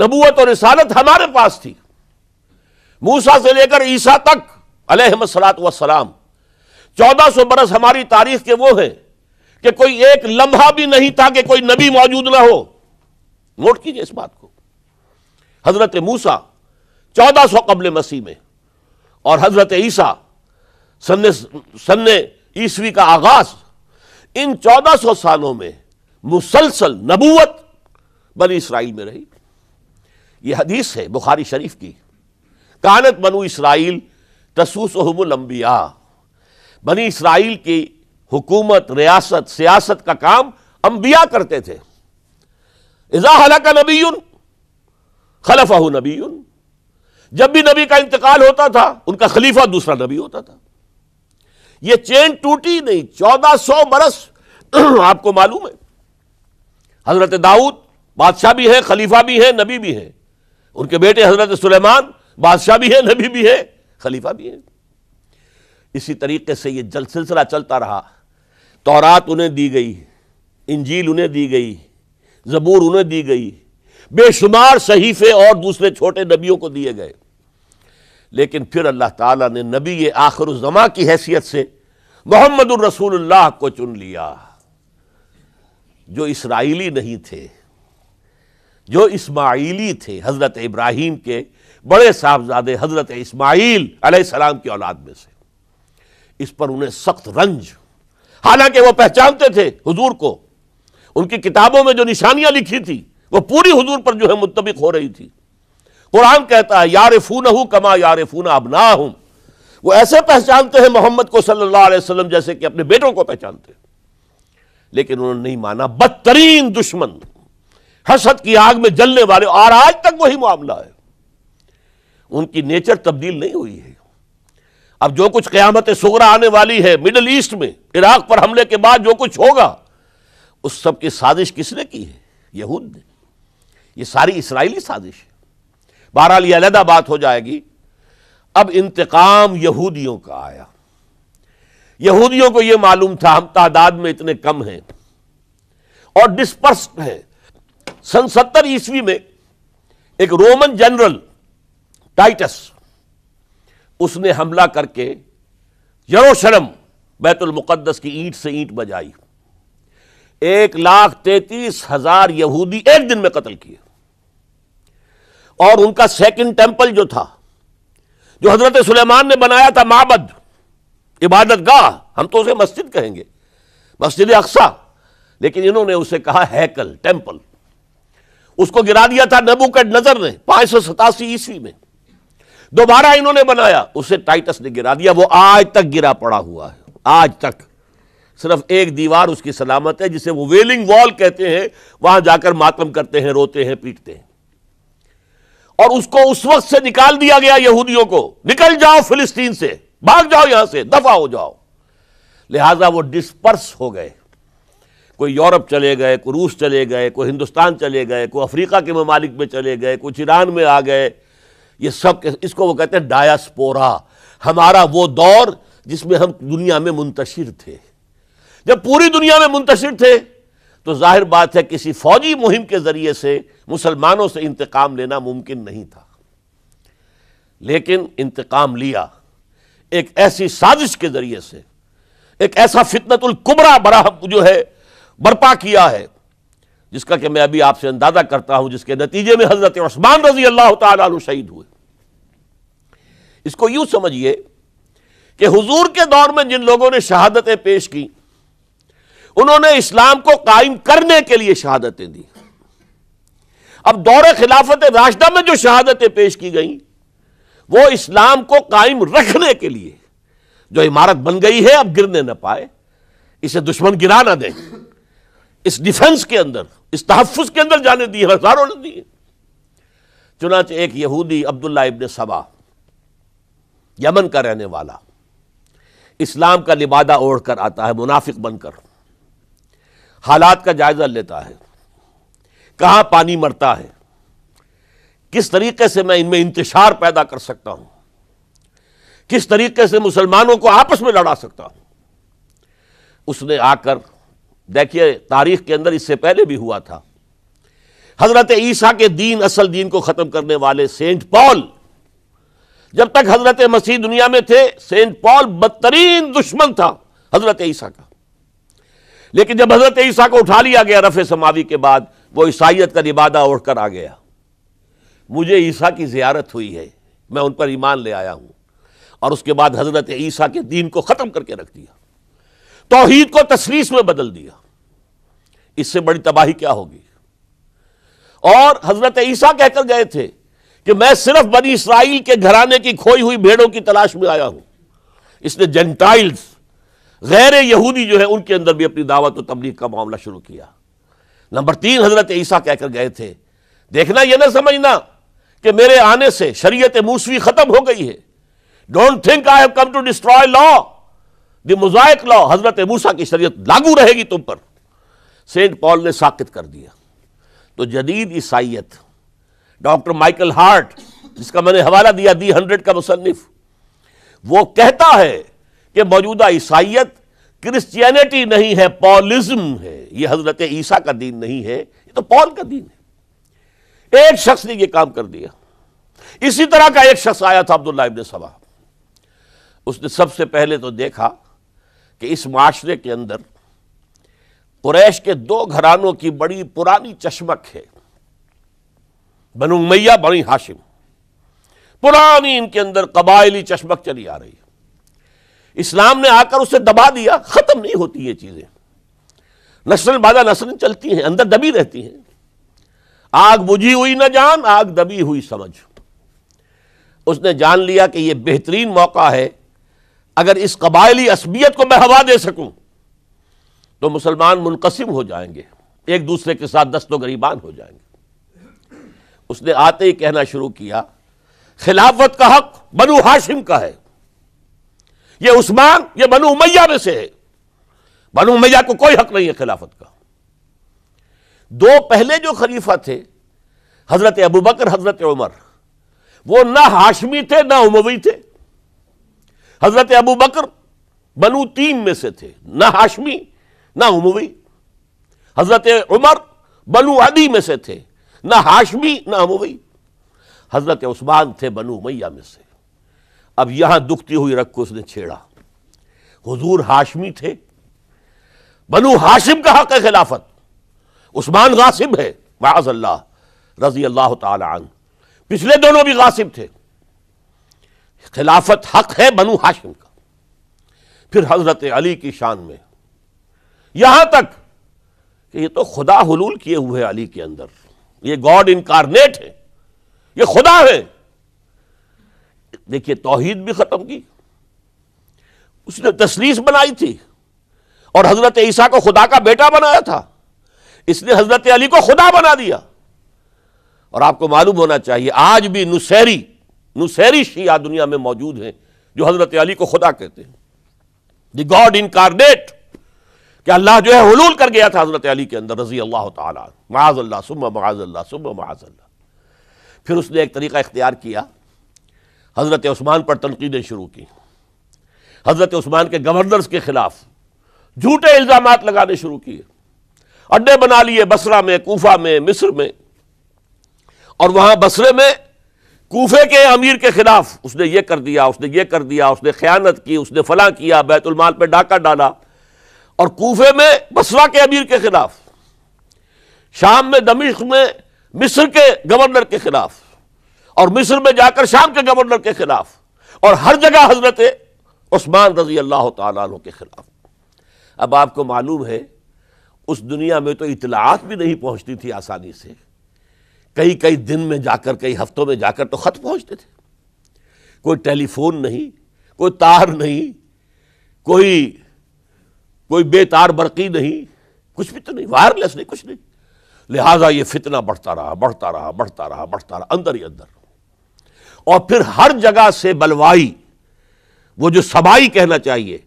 नबूत और रिसालत हमारे पास थी मूसा से लेकर ईसा तक अलहमसलात वसलाम चौदह सौ बरस हमारी तारीख के वो हैं कि कोई एक लम्हा भी नहीं था कि कोई नबी मौजूद ना हो नोट कीजिए इस बात को हजरत मूसा चौदह सौ कबल मसीह में और हजरत ईसा सन्ने सन्ने ईस्वी का आगाज इन चौदह सौ सालों में मुसलसल नबूवत बनी इसराइल में रही यह हदीस है बुखारी शरीफ की कानत बनु इसराइल तसूस हमलम्बिया बनी इसराइल की हुकूमत रियासत सियासत का काम अंबिया करते थे इजा हला का नबी खलफा नबी जब भी नबी का इंतकाल होता था उनका खलीफा दूसरा नबी होता था ये चेन टूटी नहीं चौदह सौ बरस आपको मालूम है हजरत दाऊद बादशाह भी हैं खलीफा भी हैं नबी भी हैं उनके बेटे हजरत सुलेमान बादशाह भी हैं नबी भी हैं खलीफा भी हैं इसी तरीके से ये जल सिलसिला चलता रहा तौरात उन्हें दी गई इंजील उन्हें दी गई जबूर उन्हें दी गई बेशुमार सहीफे और दूसरे छोटे नबियों को दिए गए लेकिन फिर अल्लाह ताला ने नबी आखिर जमा की हैसियत से मोहम्मद रसूलुल्लाह को चुन लिया जो इसराइली नहीं थे जो इस्माइली थे हज़रत इब्राहिम के बड़े साहबजादे हज़रत इस्माईल अलैहिस्सलाम की औलाद में से इस पर उन्हें सख्त रंज हालांकि वो पहचानते थे हुजूर को उनकी किताबों में जो निशानियां लिखी थी वो पूरी हुजूर पर जो है मुतबिक हो रही थी कुरान कहता है फून हूं कमा यार अब ना हूं वो ऐसे पहचानते हैं मोहम्मद को सल्लल्लाहु अलैहि वसल्लम जैसे कि अपने बेटों को पहचानते हैं लेकिन उन्होंने नहीं माना बदतरीन दुश्मन हसद की आग में जलने वाले और आज तक वही मामला है उनकी नेचर तब्दील नहीं हुई है अब जो कुछ क्यामत सुगरा आने वाली है मिडल ईस्ट में इराक पर हमले के बाद जो कुछ होगा उस सब की साजिश किसने की है यहूद ने यह सारी इसराइली साजिश है बहरहाल ये अलहदा बात हो जाएगी अब इंतकाम यहूदियों का आया यहूदियों को यह मालूम था हम तादाद में इतने कम हैं और डिस्पर्स हैं सन सत्तर ईस्वी में एक रोमन जनरल टाइटस उसने हमला करके यरोशरम बैतुल मुकद्दस की ईंट से ईंट बजाई एक लाख तैतीस हजार यहूदी एक दिन में कत्ल किए और उनका सेकंड टेम्पल जो था जो हजरत सुलेमान ने बनाया था माबद इबादत गाह हम तो उसे मस्जिद कहेंगे मस्जिद अक्सा लेकिन इन्होंने उसे कहा हैकल टेम्पल उसको गिरा दिया था नबूकड नजर ने पांच सौ सतासी ईस्वी में दोबारा इन्होंने बनाया उसे टाइटस ने गिरा दिया वो आज तक गिरा पड़ा हुआ है आज तक सिर्फ एक दीवार उसकी सलामत है जिसे वो वेलिंग वॉल कहते हैं वहां जाकर मातम करते हैं रोते हैं पीटते हैं और उसको उस वक्त से निकाल दिया गया यहूदियों को निकल जाओ फिलिस्तीन से भाग जाओ यहां से दफा हो जाओ लिहाजा वो डिस्पर्स हो गए कोई यूरोप चले गए कोई रूस चले गए कोई हिंदुस्तान चले गए कोई अफ्रीका के ममालिक में चले गए कुछ ईरान में आ गए ये सब इसको वो कहते हैं डायास्पोरा हमारा वो दौर जिसमें हम दुनिया में मुंतशिर थे जब पूरी दुनिया में मुंतशिर थे तो जाहिर बात है किसी फौजी मुहिम के जरिए से मुसलमानों से इंतकाम लेना मुमकिन नहीं था लेकिन इंतकाम लिया एक ऐसी साजिश के जरिए से एक ऐसा फितनतुल कुबरा बरा जो है बर्पा किया है जिसका कि मैं अभी आपसे अंदाजा करता हूं जिसके नतीजे में हजरत उस्मान रजी अल्लाह तु शहीद हुए इसको यूं समझिए कि हुजूर के दौर में जिन लोगों ने शहादतें पेश की उन्होंने इस्लाम को कायम करने के लिए शहादतें दी अब दौरे खिलाफत राशदा में जो शहादतें पेश की गई वो इस्लाम को कायम रखने के लिए जो इमारत बन गई है अब गिरने ना पाए इसे दुश्मन गिरा ना दें इस डिफेंस के अंदर इस तहफ़ के अंदर जाने दिए हजारों ने दिए चुनाच एक यहूदी अब्दुल्ला इबन सबा यमन का रहने वाला इस्लाम का लिबादा ओढ़ कर आता है मुनाफिक बनकर हालात का जायज़ा लेता है कहां पानी मरता है किस तरीके से मैं इनमें इंतजार पैदा कर सकता हूं किस तरीके से मुसलमानों को आपस में लड़ा सकता हूं उसने आकर देखिए तारीख के अंदर इससे पहले भी हुआ था हजरत ईसा के दीन असल दीन को ख़त्म करने वाले सेंट पॉल जब तक हजरत मसीह दुनिया में थे सेंट पॉल बदतरीन दुश्मन था हजरत ईसा का लेकिन जब हजरत ईसा को उठा लिया गया रफ़ समावी के बाद वो ईसाइत का निबादा उठ कर आ गया मुझे ईसा की ज़ियारत हुई है मैं उन पर ईमान ले आया हूं और उसके बाद हजरत ईसा के दीन को ख़त्म करके रख दिया तोहहीद को तशरीस में बदल दिया इससे बड़ी तबाही क्या होगी और हजरत ईसा कहकर गए थे कि मैं सिर्फ बनी इसराइल के घराने की खोई हुई भेड़ों की तलाश में आया हूं इसने जेंटाइल्स गैर यहूदी जो है उनके अंदर भी अपनी दावत और तबलीग का मामला शुरू किया नंबर तीन हजरत ईसा कहकर गए थे देखना यह ना समझना कि मेरे आने से शरीयत मूसवी खत्म हो गई है don't think I have come to destroy law the Mosaic law हजरत मूसा की शरीयत लागू रहेगी तुम पर सेंट पॉल ने साकित कर दिया तो जदीद ईसाइत डॉक्टर माइकल हार्ट जिसका मैंने हवाला दिया दी हंड्रेड का मुसनफ वो कहता है कि मौजूदा ईसाइत क्रिश्चियनिटी नहीं है पॉलिज्म है ये हजरत ईसा का दीन नहीं है ये तो पॉल का दीन है एक शख्स ने ये काम कर दिया इसी तरह का एक शख्स आया था अब्दुल्ला इबन सबा उसने सबसे पहले तो देखा कि इस माशरे के अंदर कुरैश के दो घरानों की बड़ी पुरानी चश्मक है बनु मैया बनी हाशिम पुरानी इनके अंदर कबायली चश्मक चली आ रही इस्लाम ने आकर उसे दबा दिया ख़त्म नहीं होती ये चीज़ें नस्ल बाजा नस्ल चलती हैं अंदर दबी रहती हैं आग बुझी हुई ना जान आग दबी हुई समझ उसने जान लिया कि यह बेहतरीन मौका है अगर इस कबायली असबियत को मैं हवा दे सकूं तो मुसलमान मुनकसिम हो जाएंगे एक दूसरे के साथ दस्तो गरीबान हो जाएंगे उसने आते ही कहना शुरू किया खिलाफत का हक बनु हाशिम का है ये उस्मान ये बनु उमैया में से है बनु उमैया को कोई हक नहीं है खिलाफत का दो पहले जो खलीफा थे हजरत अबू बकर हजरत उमर वो ना हाशमी थे ना उमवी थे हजरत अबू बकर बनु तीन में से थे ना हाशमी ना उमवी हजरत उमर बनु अदी में से थे ना हाशमी ना उमवी हजरत उस्मान थे बनु मैया में से अब यहां दुखती हुई रख को उसने छेड़ा हुजूर हाशमी थे बनु हाशिम का हक है खिलाफत उस्मान गासिब है वाज अल्लाह रजी अल्लाह तन पिछले दोनों भी गासिब थे खिलाफत हक है बनू हाशिम का फिर हजरत अली की शान में यहां तक कि ये तो खुदा हलूल किए हुए अली के अंदर ये गॉड इनकारनेट है ये खुदा है देखिए तोहहीद भी ख़त्म की उसने तसलीस बनाई थी और हज़रत ईसा को खुदा का बेटा बनाया था इसने हज़रत अली को खुदा बना दिया और आपको मालूम होना चाहिए आज भी नुसैरी नुसैरी शिया दुनिया में मौजूद हैं जो हज़रत अली को खुदा कहते हैं द गॉड इनकारनेट कि अल्लाह जो है हलूल कर गया था हज़रत अली के अंदर रजी अल्लाह ताज़ अल्लाह सुम माज़ अल्लाह माज़ अल्लाह फिर उसने एक तरीका इख्तियार किया हज़रत ओस्मान पर तनकीदें शुरू की हज़रत ओस्मान के गवर्नर्स के ख़िलाफ़ झूठे इल्ज़ाम लगाने शुरू किए अड्डे बना लिए बसरा में कोफा में मिस्र में और वहाँ बसरे में कोफे के अमीर के ख़िलाफ़ उसने ये कर दिया उसने ये कर दिया उसने ख्यानत की उसने फ़लाँ किया बैतुलमाल पर डाका डाला और कोफे में बसरा के अमीर के ख़िलाफ़ शाम में दमिश्क में मिस्र के गवर्नर के ख़िलाफ़ और मिस्र में जाकर शाम के गवर्नर के खिलाफ और हर जगह हजरत उस्मान रजी अल्लाह तु के खिलाफ अब आपको मालूम है उस दुनिया में तो इतलात भी नहीं पहुंचती थी आसानी से कई कई दिन में जाकर कई हफ्तों में जाकर तो ख़त पहुंचते थे कोई टेलीफोन नहीं कोई तार नहीं कोई कोई बेतार बरकी नहीं कुछ भी तो नहीं वायरलेस नहीं कुछ नहीं लिहाजा ये फितना बढ़ता रहा बढ़ता रहा बढ़ता रहा बढ़ता रहा अंदर ही अंदर और फिर हर जगह से बलवाई वो जो सबाई कहना चाहिए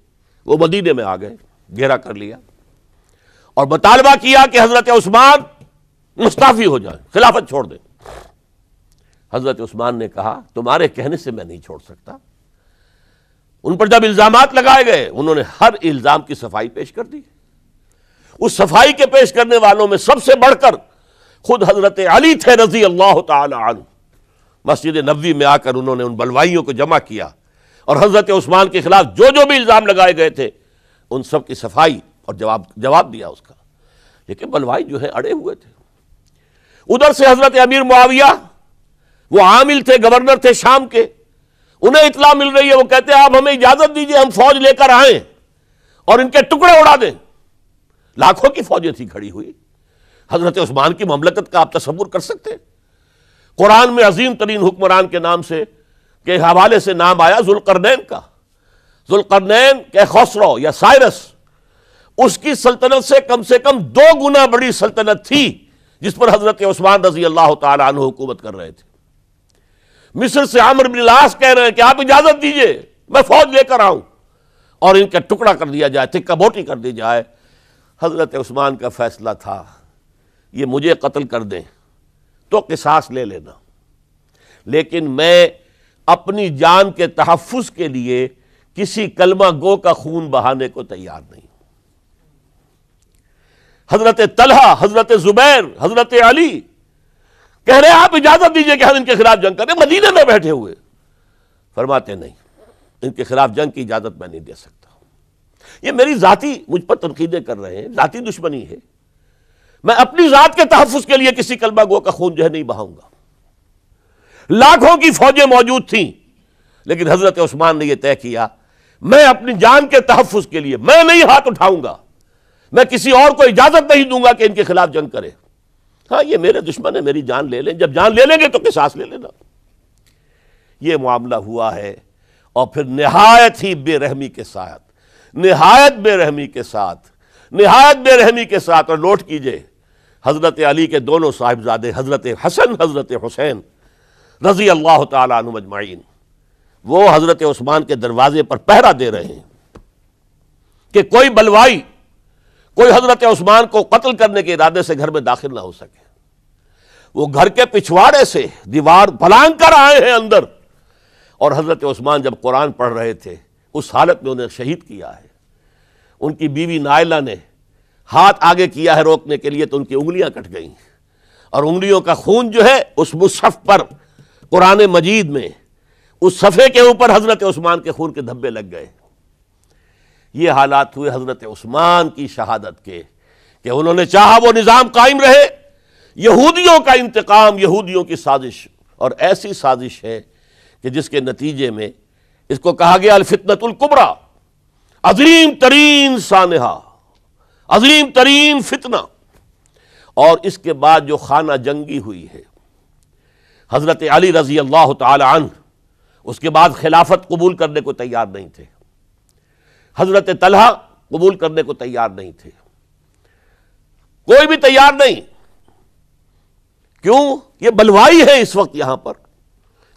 वो मदीने में आ गए घेरा कर लिया और मुतालबा किया कि हजरत उस्मान मुस्ताफी हो जाए खिलाफत छोड़ दें हजरत उस्मान ने कहा तुम्हारे कहने से मैं नहीं छोड़ सकता उन पर जब इल्ज़ाम लगाए गए उन्होंने हर इल्ज़ाम की सफाई पेश कर दी उस सफाई के पेश करने वालों में सबसे बढ़कर खुद हजरत अली थे रजी अल्लाह तु मस्जिद नबी में आकर उन्होंने उन बलवाइयों को जमा किया और हज़रत उस्मान के खिलाफ जो जो भी इल्ज़ाम लगाए गए थे उन सब की सफाई और जवाब जवाब दिया उसका लेकिन बलवाई जो है अड़े हुए थे उधर से हजरत अमीर मुआविया वो आमिल थे गवर्नर थे शाम के उन्हें इतला मिल रही है वो कहते हैं आप हमें इजाजत दीजिए हम फौज लेकर आए और इनके टुकड़े उड़ा दें लाखों की फौजें थी खड़ी हुई हजरत उस्मान की ममलकत का आप तस्वुर कर सकते हैं कुरान में अजीम तरीन हुक्मरान के नाम से के हवाले से नाम आया जुलकरनैन का जुलकरनैन के खसरो या साइरस उसकी सल्तनत से कम से कम दो गुना बड़ी सल्तनत थी जिस पर हजरत उस्मान रजी अल्लाह तु हुकूमत कर रहे थे मिस्र से आमर बिन कह रहे हैं कि आप इजाजत दीजिए मैं फौज लेकर आऊं और इनका टुकड़ा कर दिया जाए थिक्का बोटी कर दी जाए हजरत उस्मान का फैसला था ये मुझे कत्ल कर दें तो किसास ले लेना लेकिन मैं अपनी जान के तहफ़ के लिए किसी कलमा गो का खून बहाने को तैयार नहीं हजरत तलहा हजरत जुबैर हजरत अली कह रहे आप इजाजत दीजिए कि हम इनके खिलाफ जंग करें मदीने में बैठे हुए फरमाते नहीं इनके खिलाफ जंग की इजाजत मैं नहीं दे सकता ये मेरी जाति मुझ पर तनकीदें कर रहे हैं जाति दुश्मनी है मैं अपनी जात के तहफ़ के लिए किसी कलमा गो का खून जो है नहीं बहाऊंगा लाखों की फौजें मौजूद थीं लेकिन हजरत उस्मान ने यह तय किया मैं अपनी जान के तहफ़ के लिए मैं नहीं हाथ उठाऊंगा मैं किसी और को इजाज़त नहीं दूंगा कि इनके खिलाफ जंग करे हाँ ये मेरे दुश्मन है मेरी जान ले लें जब जान ले लेंगे तो किसास ले लेना यह मामला हुआ है और फिर नहायत ही बेरहमी के साथ नहायत बेरहमी के साथ नहायत बेरहमी के साथ और नोट कीजिए हज़रत अली के दोनों साहिबजादे हज़रत हसन हज़रत हुसैन रज़ी अल्लाह तजमाइन वो हज़रत उस्मान के दरवाजे पर पहरा दे रहे हैं कि कोई बलवाई कोई हज़रत उस्मान को कत्ल करने के इरादे से घर में दाखिल ना हो सके वो घर के पिछवाड़े से दीवार फलांग कर आए हैं अंदर और हज़रत उस्मान जब कुरान पढ़ रहे थे उस हालत में उन्हें शहीद किया है उनकी बीवी नायला ने हाथ आगे किया है रोकने के लिए तो उनकी उंगलियां कट गई और उंगलियों का खून जो है उस मुसफ़ पर कुरान मजीद में उस सफ़े के ऊपर हज़रत उस्मान के खून के धब्बे लग गए ये हालात हुए हज़रत उस्मान की शहादत के कि उन्होंने चाहा वो निज़ाम कायम रहे यहूदियों का इंतकाम यहूदियों की साजिश और ऐसी साजिश है कि जिसके नतीजे में इसको कहा गया अलफितनतुल्कुबरा अजीम तरीन सानहा अजीम तरीन फितना और इसके बाद जो खाना जंगी हुई है हज़रत अली रजी अल्लाह तन उसके बाद खिलाफत कबूल करने को तैयार नहीं थे हज़रत तलहा कबूल करने को तैयार नहीं थे कोई भी तैयार नहीं क्यों ये बलवाई है इस वक्त यहां पर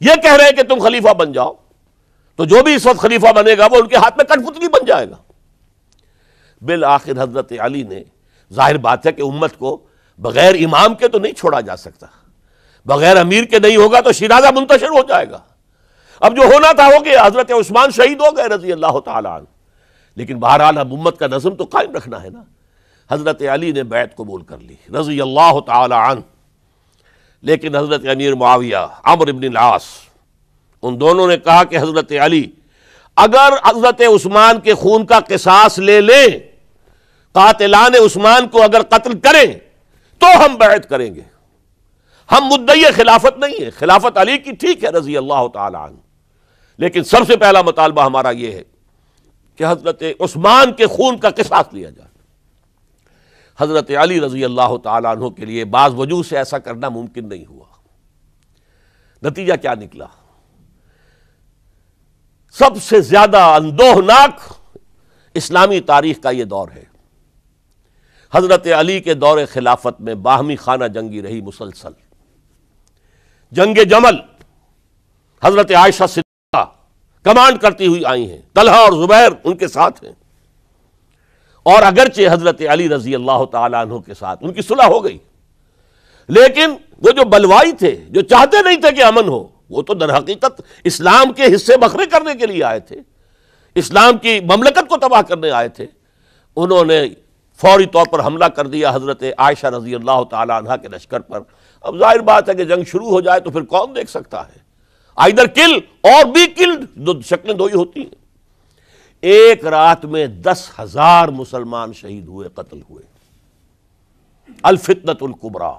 यह कह रहे हैं कि तुम खलीफा बन जाओ तो जो भी इस वक्त खलीफा बनेगा वो उनके हाथ में कठपुतली बन जाएगा बिल आखिर हजरत अली ने जाहिर बात है कि उम्मत को बगैर इमाम के तो नहीं छोड़ा जा सकता बगैर अमीर के नहीं होगा तो शिराजा मुंतशर हो जाएगा अब जो होना था हो गया हजरत उस्मान शहीद हो गए रजी अल्लाह तन लेकिन बहरहाल अब उम्मत का नजम तो कायम रखना है ना हजरत अली ने बैत कबूल कर ली रजी अल्लाह तन लेकिन हजरत अमीर माविया अमर इबन लास उन दोनों ने कहा कि हजरत अली अगर हजरत उस्मान के खून का किसास ले लें कातिलान उस्मान को अगर कत्ल करें तो हम बैत करेंगे हम मुद्दई खिलाफत नहीं है खिलाफत अली की ठीक है रजी अल्लाह तन लेकिन सबसे पहला मुतालबा हमारा यह है कि हजरत उस्मान के खून का किसास लिया जाए हजरत अली रजी अल्लाह तहों के लिए बाज़ वजूद से ऐसा करना मुमकिन नहीं हुआ नतीजा क्या निकला सबसे ज्यादा अंदोहनाक इस्लामी तारीख का यह दौर है हजरत अली के दौर खिलाफत में बाहमी खाना जंगी रही मुसलसल जंग जमल हजरत आयशा सिद्दीका कमांड करती हुई आई हैं तलहा और जुबैर उनके साथ हैं और अगरचे हजरत अली रजी अल्लाह तु के साथ उनकी सुलह हो गई लेकिन वो जो बलवाई थे जो चाहते नहीं थे कि अमन हो वो तो दर हकीकत इस्लाम के हिस्से बखरे करने के लिए आए थे इस्लाम की ममलकत को तबाह करने आए थे उन्होंने फौरी तौर पर हमला कर दिया हज़रत आयशा रजी अल्लाह तह के लश्कर पर अब जाहिर बात है कि जंग शुरू हो जाए तो फिर कौन देख सकता है आइदर किल और भी किल दो शक्लें दो ही होती हैं एक रात में दस हजार मुसलमान शहीद हुए कत्ल हुए अलफितनतुल्कुबरा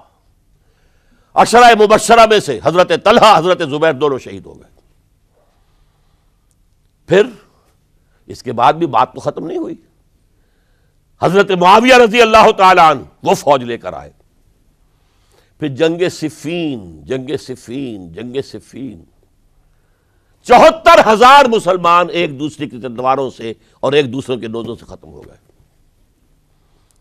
अशरा मुबशरा में से हजरत तलहा हजरत जुबैर दोनों शहीद हो गए फिर इसके बाद भी बात तो ख़त्म नहीं हुई हजरत मुआविया रजी अल्लाह तन वो फौज लेकर आए फिर जंग सिफीन जंग सिफीन जंग सिफीन चौहत्तर हजार मुसलमान एक दूसरे की तलवारों से और एक दूसरे के नोजों से खत्म हो गए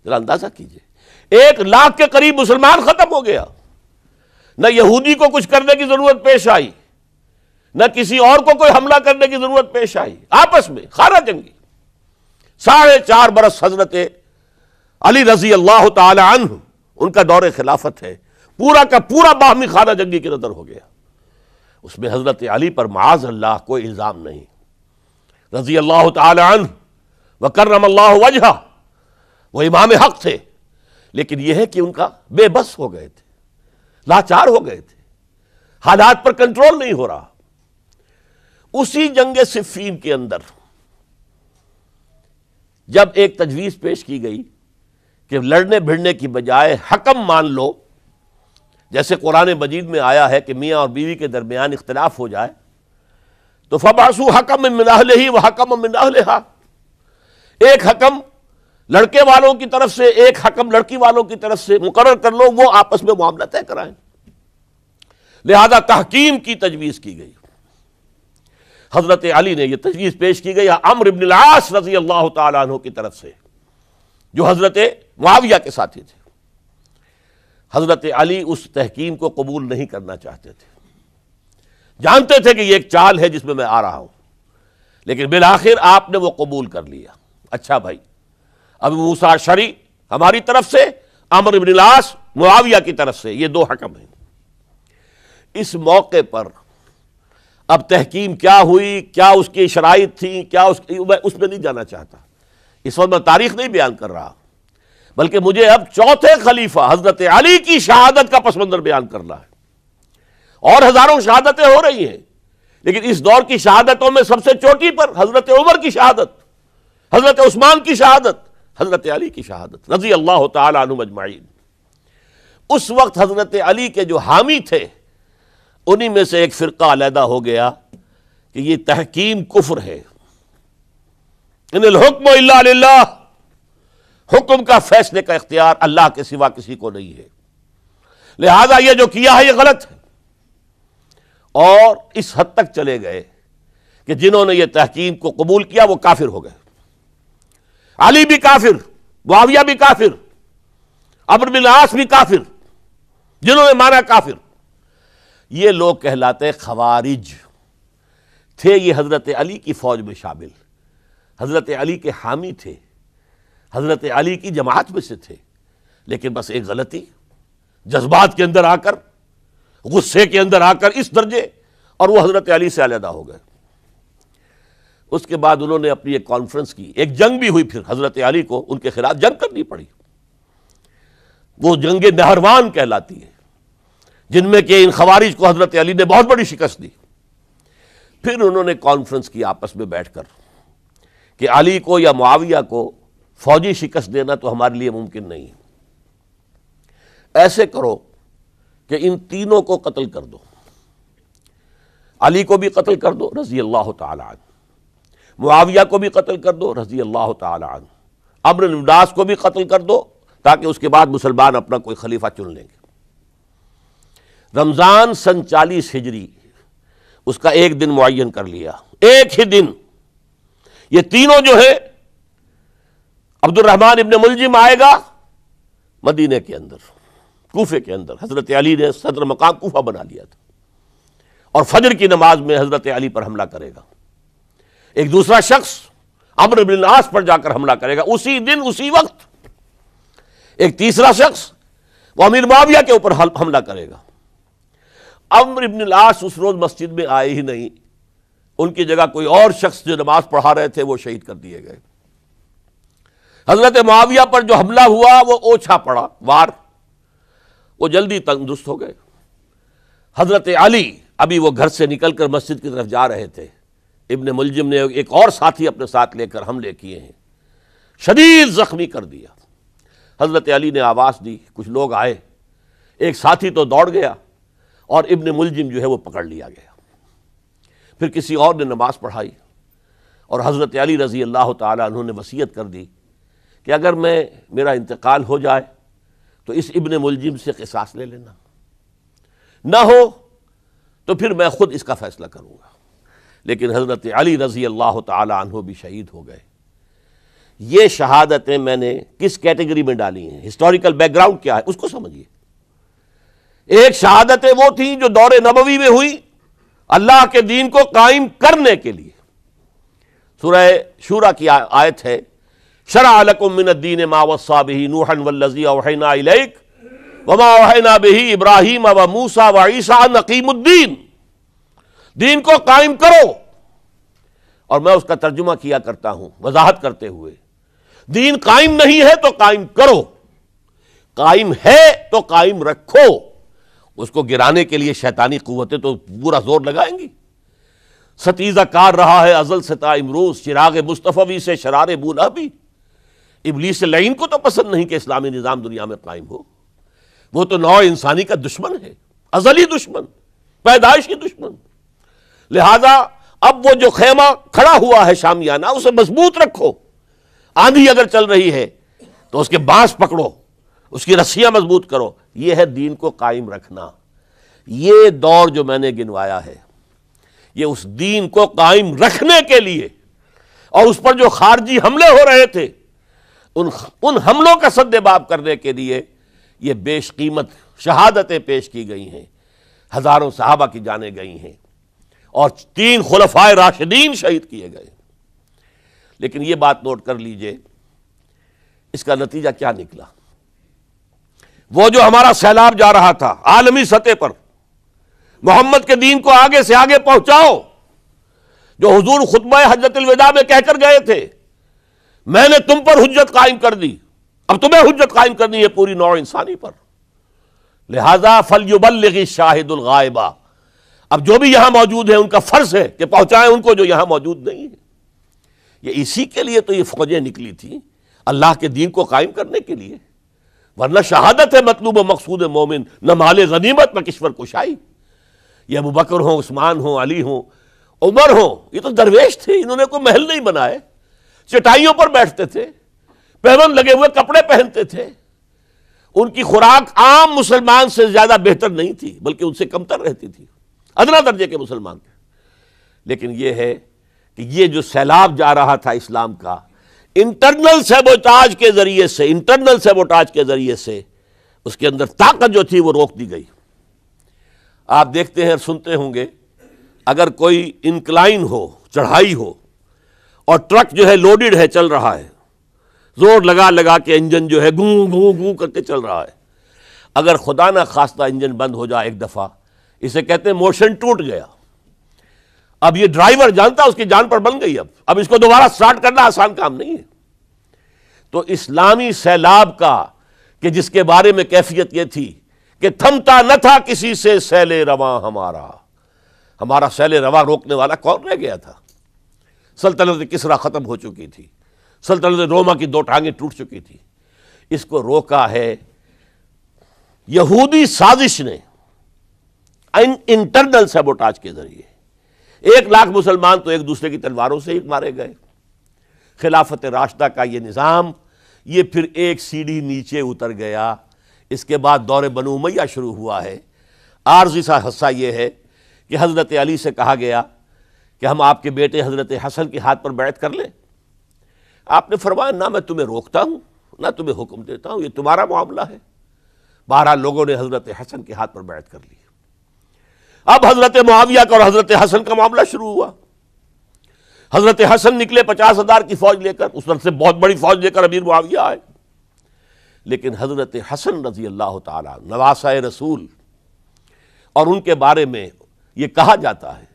जरा अंदाजा कीजिए एक लाख के करीब मुसलमान खत्म हो गया न यहूदी को कुछ करने की जरूरत पेश आई न किसी और को कोई हमला करने की जरूरत पेश आई आपस में खारा जंगी साढ़े चार बरस हजरत अली रजी अल्लाह तन उनका दौर खिलाफत है पूरा का पूरा बाहमी खाना जंगी की नज़र हो गया उसमें हजरत अली पर माज अल्लाह कोई इल्ज़ाम नहीं रजी अल्लाह तन व करम अल्लाह वजह वो इमाम हक थे लेकिन यह है कि उनका बेबस हो गए थे लाचार हो गए थे हालात पर कंट्रोल नहीं हो रहा उसी जंग सिफीन के अंदर जब एक तजवीज पेश की गई कि लड़ने भिड़ने की बजाय हकम मान लो जैसे कुरान मजीद में आया है कि मियाँ और बीवी के दरमियान इख्तलाफ हो जाए तो फबासू हकम ले ही वह हकम मिनाह एक हकम लड़के वालों की तरफ से एक हकम लड़की वालों की तरफ से मुकर कर लो वो आपस में मामला तय कराएं लिहाजा तहकीम की तजवीज़ की गई हजरत अली ने यह तजवीज़ पेश की गई अमर इबनलास रजी अल्लाह तु की तरफ से जो हजरत माविया के साथी थे हजरत अली उस तहकीम को कबूल नहीं करना चाहते थे जानते थे कि यह एक चाल है जिसमें मैं आ रहा हूं लेकिन बिल आखिर आपने वो कबूल कर लिया अच्छा भाई अब मूसा शरी हमारी तरफ से अमर इबनलास मुआविया की तरफ से ये दो हकम हैं इस मौके पर अब तहकीम क्या हुई क्या उसकी शराइ थी क्या उसकी मैं उसमें नहीं जाना चाहता इस वक्त मैं तारीख नहीं बयान कर रहा बल्कि मुझे अब चौथे खलीफा हजरत अली की शहादत का पसमंदर बयान करना है और हजारों शहादतें हो रही हैं लेकिन इस दौर की शहादतों में सबसे चोटी पर हजरत उमर की शहादत हजरत उस्मान की शहादत हज़रत अली की शहादत रजी अल्लाह तजमाइन उस वक्त हज़रत अली के जो हामी थे उन्हीं में से एक फ़िरका अलहदा हो गया कि ये तहकीम कुफ्र है हुक्म का फैसले का इख्तियार अल्लाह के सिवा किसी को नहीं है लिहाजा ये जो किया है ये गलत है और इस हद तक चले गए कि जिन्होंने ये तहकीम को कबूल किया वो काफिर हो गए अली भी काफिर मुआविया भी काफिर अब्र बिन आस भी काफिर जिन्होंने माना काफिर ये लोग कहलाते खवारिज थे ये हज़रत अली की फ़ौज में शामिल हज़रत अली के हामी थे हज़रत अली की जमात में से थे लेकिन बस एक गलती जज्बात के अंदर आकर गुस्से के अंदर आकर इस दर्जे और वो हज़रत अली से अलहदा हो गए उसके बाद उन्होंने अपनी एक कॉन्फ्रेंस की एक जंग भी हुई फिर हज़रत अली को उनके खिलाफ जंग करनी पड़ी वो जंग नहरवान कहलाती है जिनमें कि इन खबारिज को हज़रत अली ने बहुत बड़ी शिकस्त दी फिर उन्होंने कॉन्फ्रेंस की आपस में बैठकर कि अली को या मुआविया को फौजी शिकस्त देना तो हमारे लिए मुमकिन नहीं है ऐसे करो कि इन तीनों को कत्ल कर दो अली को भी कत्ल कर दो रजी अल्लाह तला मुआविया को भी कत्ल कर दो रजी अल्लाह तन अमर उदास को भी कत्ल कर दो ताकि उसके बाद मुसलमान अपना कोई खलीफा चुन लेंगे रमज़ान सन चालीस हिजरी उसका एक दिन मुन कर लिया एक ही दिन ये तीनों जो है अब्दुलरहमान इबन मुलजिम आएगा मदीने के अंदर कोफे के अंदर हज़रत अली ने सदर मकाम कोफा बना लिया था और फजर की नमाज में हज़रत अली पर हमला करेगा एक दूसरा शख्स अमर बिन आस पर जाकर हमला करेगा उसी दिन उसी वक्त एक तीसरा शख्स वो अमीर माविया के ऊपर हमला करेगा अमर इबन लाश उस रोज मस्जिद में आए ही नहीं उनकी जगह कोई और शख्स जो नमाज पढ़ा रहे थे वो शहीद कर दिए गए हजरत माविया पर जो हमला हुआ वो ओछा पड़ा वार वो जल्दी तंदुरुस्त हो गए हजरत अली अभी वो घर से निकलकर मस्जिद की तरफ जा रहे थे इबन मुलजिम ने एक और साथी अपने साथ लेकर हमले किए हैं शदीद ज़ख्मी कर दिया हज़रत अली ने आवाज़ दी कुछ लोग आए एक साथी तो दौड़ गया और इब्ने मुलजिम जो है वो पकड़ लिया गया फिर किसी और ने नमाज़ पढ़ाई और हज़रत अली रज़ी अल्लाह तुमने वसीयत कर दी कि अगर मैं मेरा इंतकाल हो जाए तो इस इबन मुलजिम से किसास ले लेना ना हो तो फिर मैं ख़ुद इसका फ़ैसला करूँगा लेकिन हज़रत अली रज़ी अल्लाह तह भी शहीद हो गए ये शहादतें मैंने किस कैटेगरी में डाली हैं हिस्टोरिकल बैकग्राउंड क्या है उसको समझिए एक शहादतें वो थी जो दौरे नबवी में हुई अल्लाह के दीन को कायम करने के लिए सुरह शूरा की आयत है शरालकुमिनद्दीन मावसा बही नूहन वल्लजी वमा बही इब्राहिम व मूसा व ईसा नकीमुद्दीन दीन को कायम करो और मैं उसका तर्जुमा किया करता हूं वजाहत करते हुए दीन कायम नहीं है तो कायम करो कायम है तो कायम रखो उसको गिराने के लिए शैतानी कुतें तो पूरा जोर लगाएंगी सतीजा कार रहा है अजल सता इमरूज चिराग मुस्तफ़वी से शरार बूला भी इबलीस लईन को तो पसंद नहीं कि इस्लामी निज़ाम दुनिया में कायम हो वो तो नौ इंसानी का दुश्मन है अजली दुश्मन पैदाइशी दुश्मन लिहाजा अब वो जो खेमा खड़ा हुआ है शामियाना उसे मजबूत रखो आंधी अगर चल रही है तो उसके बांस पकड़ो उसकी रस्सियां मजबूत करो ये है दीन को कायम रखना ये दौर जो मैंने गिनवाया है ये उस दीन को कायम रखने के लिए और उस पर जो खारजी हमले हो रहे थे उन उन हमलों का सद्देबाब करने के लिए ये बेशकीमत शहादतें पेश की गई हैं हज़ारों साहबा की जाने गई हैं और तीन खुलफाए राशिदीन शहीद किए गए लेकिन यह बात नोट कर लीजिए इसका नतीजा क्या निकला वो जो हमारा सैलाब जा रहा था आलमी सतह पर मोहम्मद के दीन को आगे से आगे पहुंचाओ जो हुजूर खुतबा हजरतलविदा में कहकर गए थे मैंने तुम पर हजत कायम कर दी अब तुम्हें हजत कायम करनी है पूरी नौ इंसानी पर लिहाजा फल युबल शाहिदुल गायबा अब जो भी यहां मौजूद है उनका फर्ज है कि पहुंचाएं उनको जो यहां मौजूद नहीं है ये इसी के लिए तो ये फौजें निकली थी अल्लाह के दीन को कायम करने के लिए वरना शहादत है मतलूब मकसूद मोमिन न माले गनीमत में किश्वर कुशाई ये अबू बकर हों उस्मान हो अली हों उमर हों ये तो दरवेश थे इन्होंने कोई महल नहीं बनाए चटाइयों पर बैठते थे पैवन लगे हुए कपड़े पहनते थे उनकी खुराक आम मुसलमान से ज़्यादा बेहतर नहीं थी बल्कि उनसे कमतर रहती थी अदना दर्जे के मुसलमान थे लेकिन यह है कि यह जो सैलाब जा रहा था इस्लाम का इंटरनल सेबोटाज के ज़रिए से इंटरनल सेबोटाज के ज़रिए से उसके अंदर ताकत जो थी वो रोक दी गई आप देखते हैं सुनते होंगे अगर कोई इंक्लाइन हो चढ़ाई हो और ट्रक जो है लोडेड है चल रहा है जोर लगा लगा के इंजन जो है गू गू गू करके चल रहा है अगर खुदा ना खास्ता इंजन बंद हो जाए एक दफ़ा इसे कहते हैं मोशन टूट गया अब ये ड्राइवर जानता उसकी जान पर बन गई अब अब इसको दोबारा स्टार्ट करना आसान काम नहीं है तो इस्लामी सैलाब का कि जिसके बारे में कैफियत यह थी कि थमता न था किसी से सैले रवा हमारा हमारा सैले रवा रोकने वाला कौन रह गया था सल्तनत किसरा ख़त्म हो चुकी थी सल्तनत रोमा की दो टांगें टूट चुकी थी इसको रोका है यहूदी साजिश ने इंटरनल सेबोटाज के जरिए एक लाख मुसलमान तो एक दूसरे की तलवारों से ही मारे गए खिलाफत राशदा का ये निज़ाम ये फिर एक सीढ़ी नीचे उतर गया इसके बाद दौरे बनोमैया शुरू हुआ है आर्जी सा हिस्सा ये है कि हज़रत अली से कहा गया कि हम आपके बेटे हज़रत हसन के हाथ पर बैठ कर लें आपने फरमाया ना मैं तुम्हें रोकता हूँ ना तुम्हें हुक्म देता हूँ ये तुम्हारा मामला है बारह लोगों ने हज़रत हसन के हाथ पर बैठ कर ली अब हजरत मुआविया का और हजरत हसन का मामला शुरू हुआ हजरत हसन निकले पचास हजार की फौज लेकर उस वक्त से बहुत बड़ी फौज लेकर अमीर मुआविया आए लेकिन हजरत हसन रजी अल्लाह तवासा रसूल और उनके बारे में ये कहा जाता है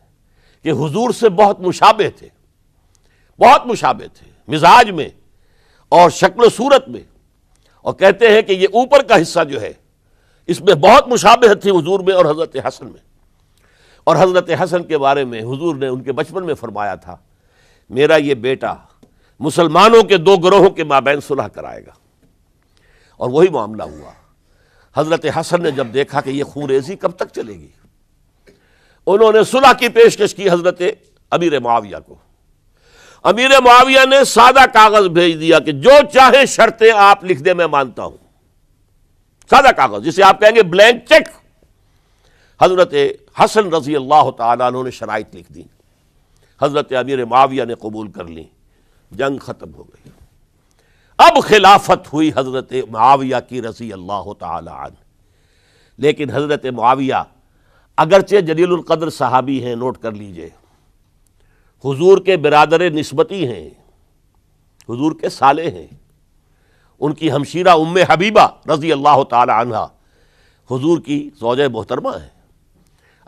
कि हजूर से बहुत मुशाबे थे बहुत मुशाबे थे मिजाज में और शक्ल सूरत में और कहते हैं कि ये ऊपर का हिस्सा जो है इसमें बहुत मुशाबे थी हजूर में और हजरत हसन में और हज़रत हसन के बारे में हुजूर ने उनके बचपन में फरमाया था मेरा ये बेटा मुसलमानों के दो ग्रोहों के माबैन सुलह कराएगा और वही मामला हुआ हज़रत हसन ने जब देखा कि यह खूरेजी कब तक चलेगी उन्होंने सुलह की पेशकश की हज़रत अमीर माविया को अमीर माविया ने सादा कागज़ भेज दिया कि जो चाहे शर्तें आप लिख दे मैं मानता हूं सादा कागज़ जिसे आप कहेंगे ब्लैंक चेक हज़रत हसन रजी अल्लाह तु ने शराइत लिख दी हज़रत अमीर माविया ने कबूल कर ली जंग ख़त्म हो गई अब खिलाफत हुई हज़रत माविया की रजी अल्लाह तन लेकिन हज़रत माविया अगरचे जलीलकद्र साहबी हैं नोट कर लीजिए हुजूर के बिरादर नस्बती हैं हुजूर के साले हैं उनकी हमशीरा उम हबीबा रजी अल्लाह तला हजूर की सौज मोहतरमा है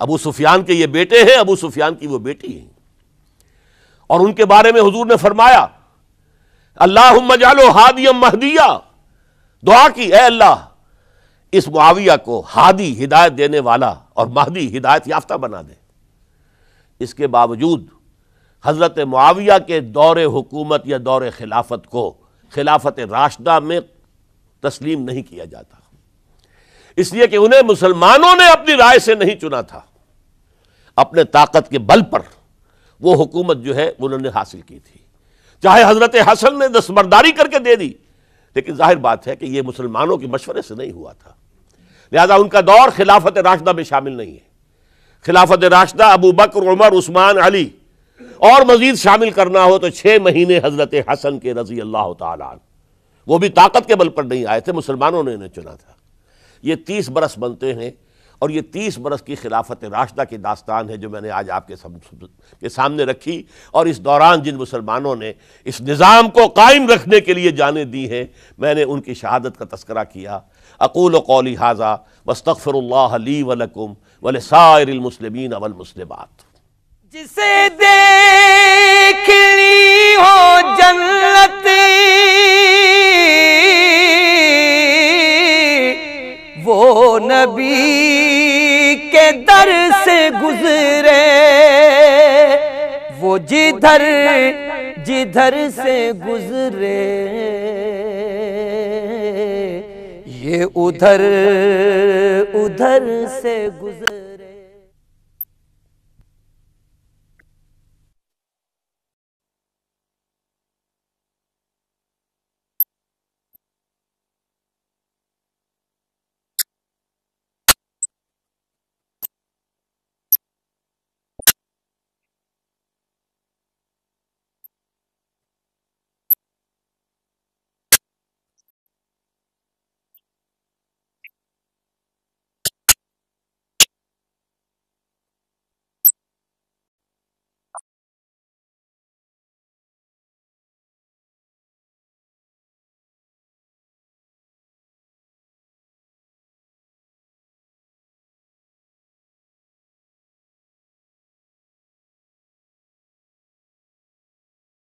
अबू सुफियान के ये बेटे हैं अबू सुफियान की वो बेटी हैं और उनके बारे में हजूर ने फरमाया अल्लाह मजालो हादियम महदिया दुआ की ए अल्लाह इस मुआविया को हादी हिदायत देने वाला और महदी हिदायत याफ्ता बना दे इसके बावजूद हज़रत मुआविया के दौर हुकूमत या दौरे खिलाफत को खिलाफत राशदा में तस्लीम नहीं किया जाता इसलिए कि उन्हें मुसलमानों ने अपनी राय से नहीं चुना था अपने ताकत के बल पर वो हुकूमत जो है उन्होंने हासिल की थी चाहे हजरत हसन ने दसमरदारी करके दे दी लेकिन जाहिर बात है कि ये मुसलमानों के मशवरे से नहीं हुआ था लिहाजा उनका दौर खिलाफत राशदा में शामिल नहीं है खिलाफत राशदा अबू बकर उमर उस्मान अली और मजीद शामिल करना हो तो छः महीने हजरत हसन के रजी अल्लाह ताल वो भी ताकत के बल पर नहीं आए थे मुसलमानों ने इन्हें चुना था ये तीस बरस बनते हैं और ये तीस बरस की खिलाफत राशदा की दास्तान है जो मैंने आज आपके के सामने रखी और इस दौरान जिन मुसलमानों ने इस निज़ाम को कायम रखने के लिए जाने दी हैं मैंने उनकी शहादत का तस्करा किया अकूल कौली हाजा वस्तफ़रली वलकुम वल सामसलम अवलमसलमत जिसे देखनी हो जन्नत नबी के दर से गुजरे वो जिधर जिधर से गुजरे ये उधर उधर से गुजरे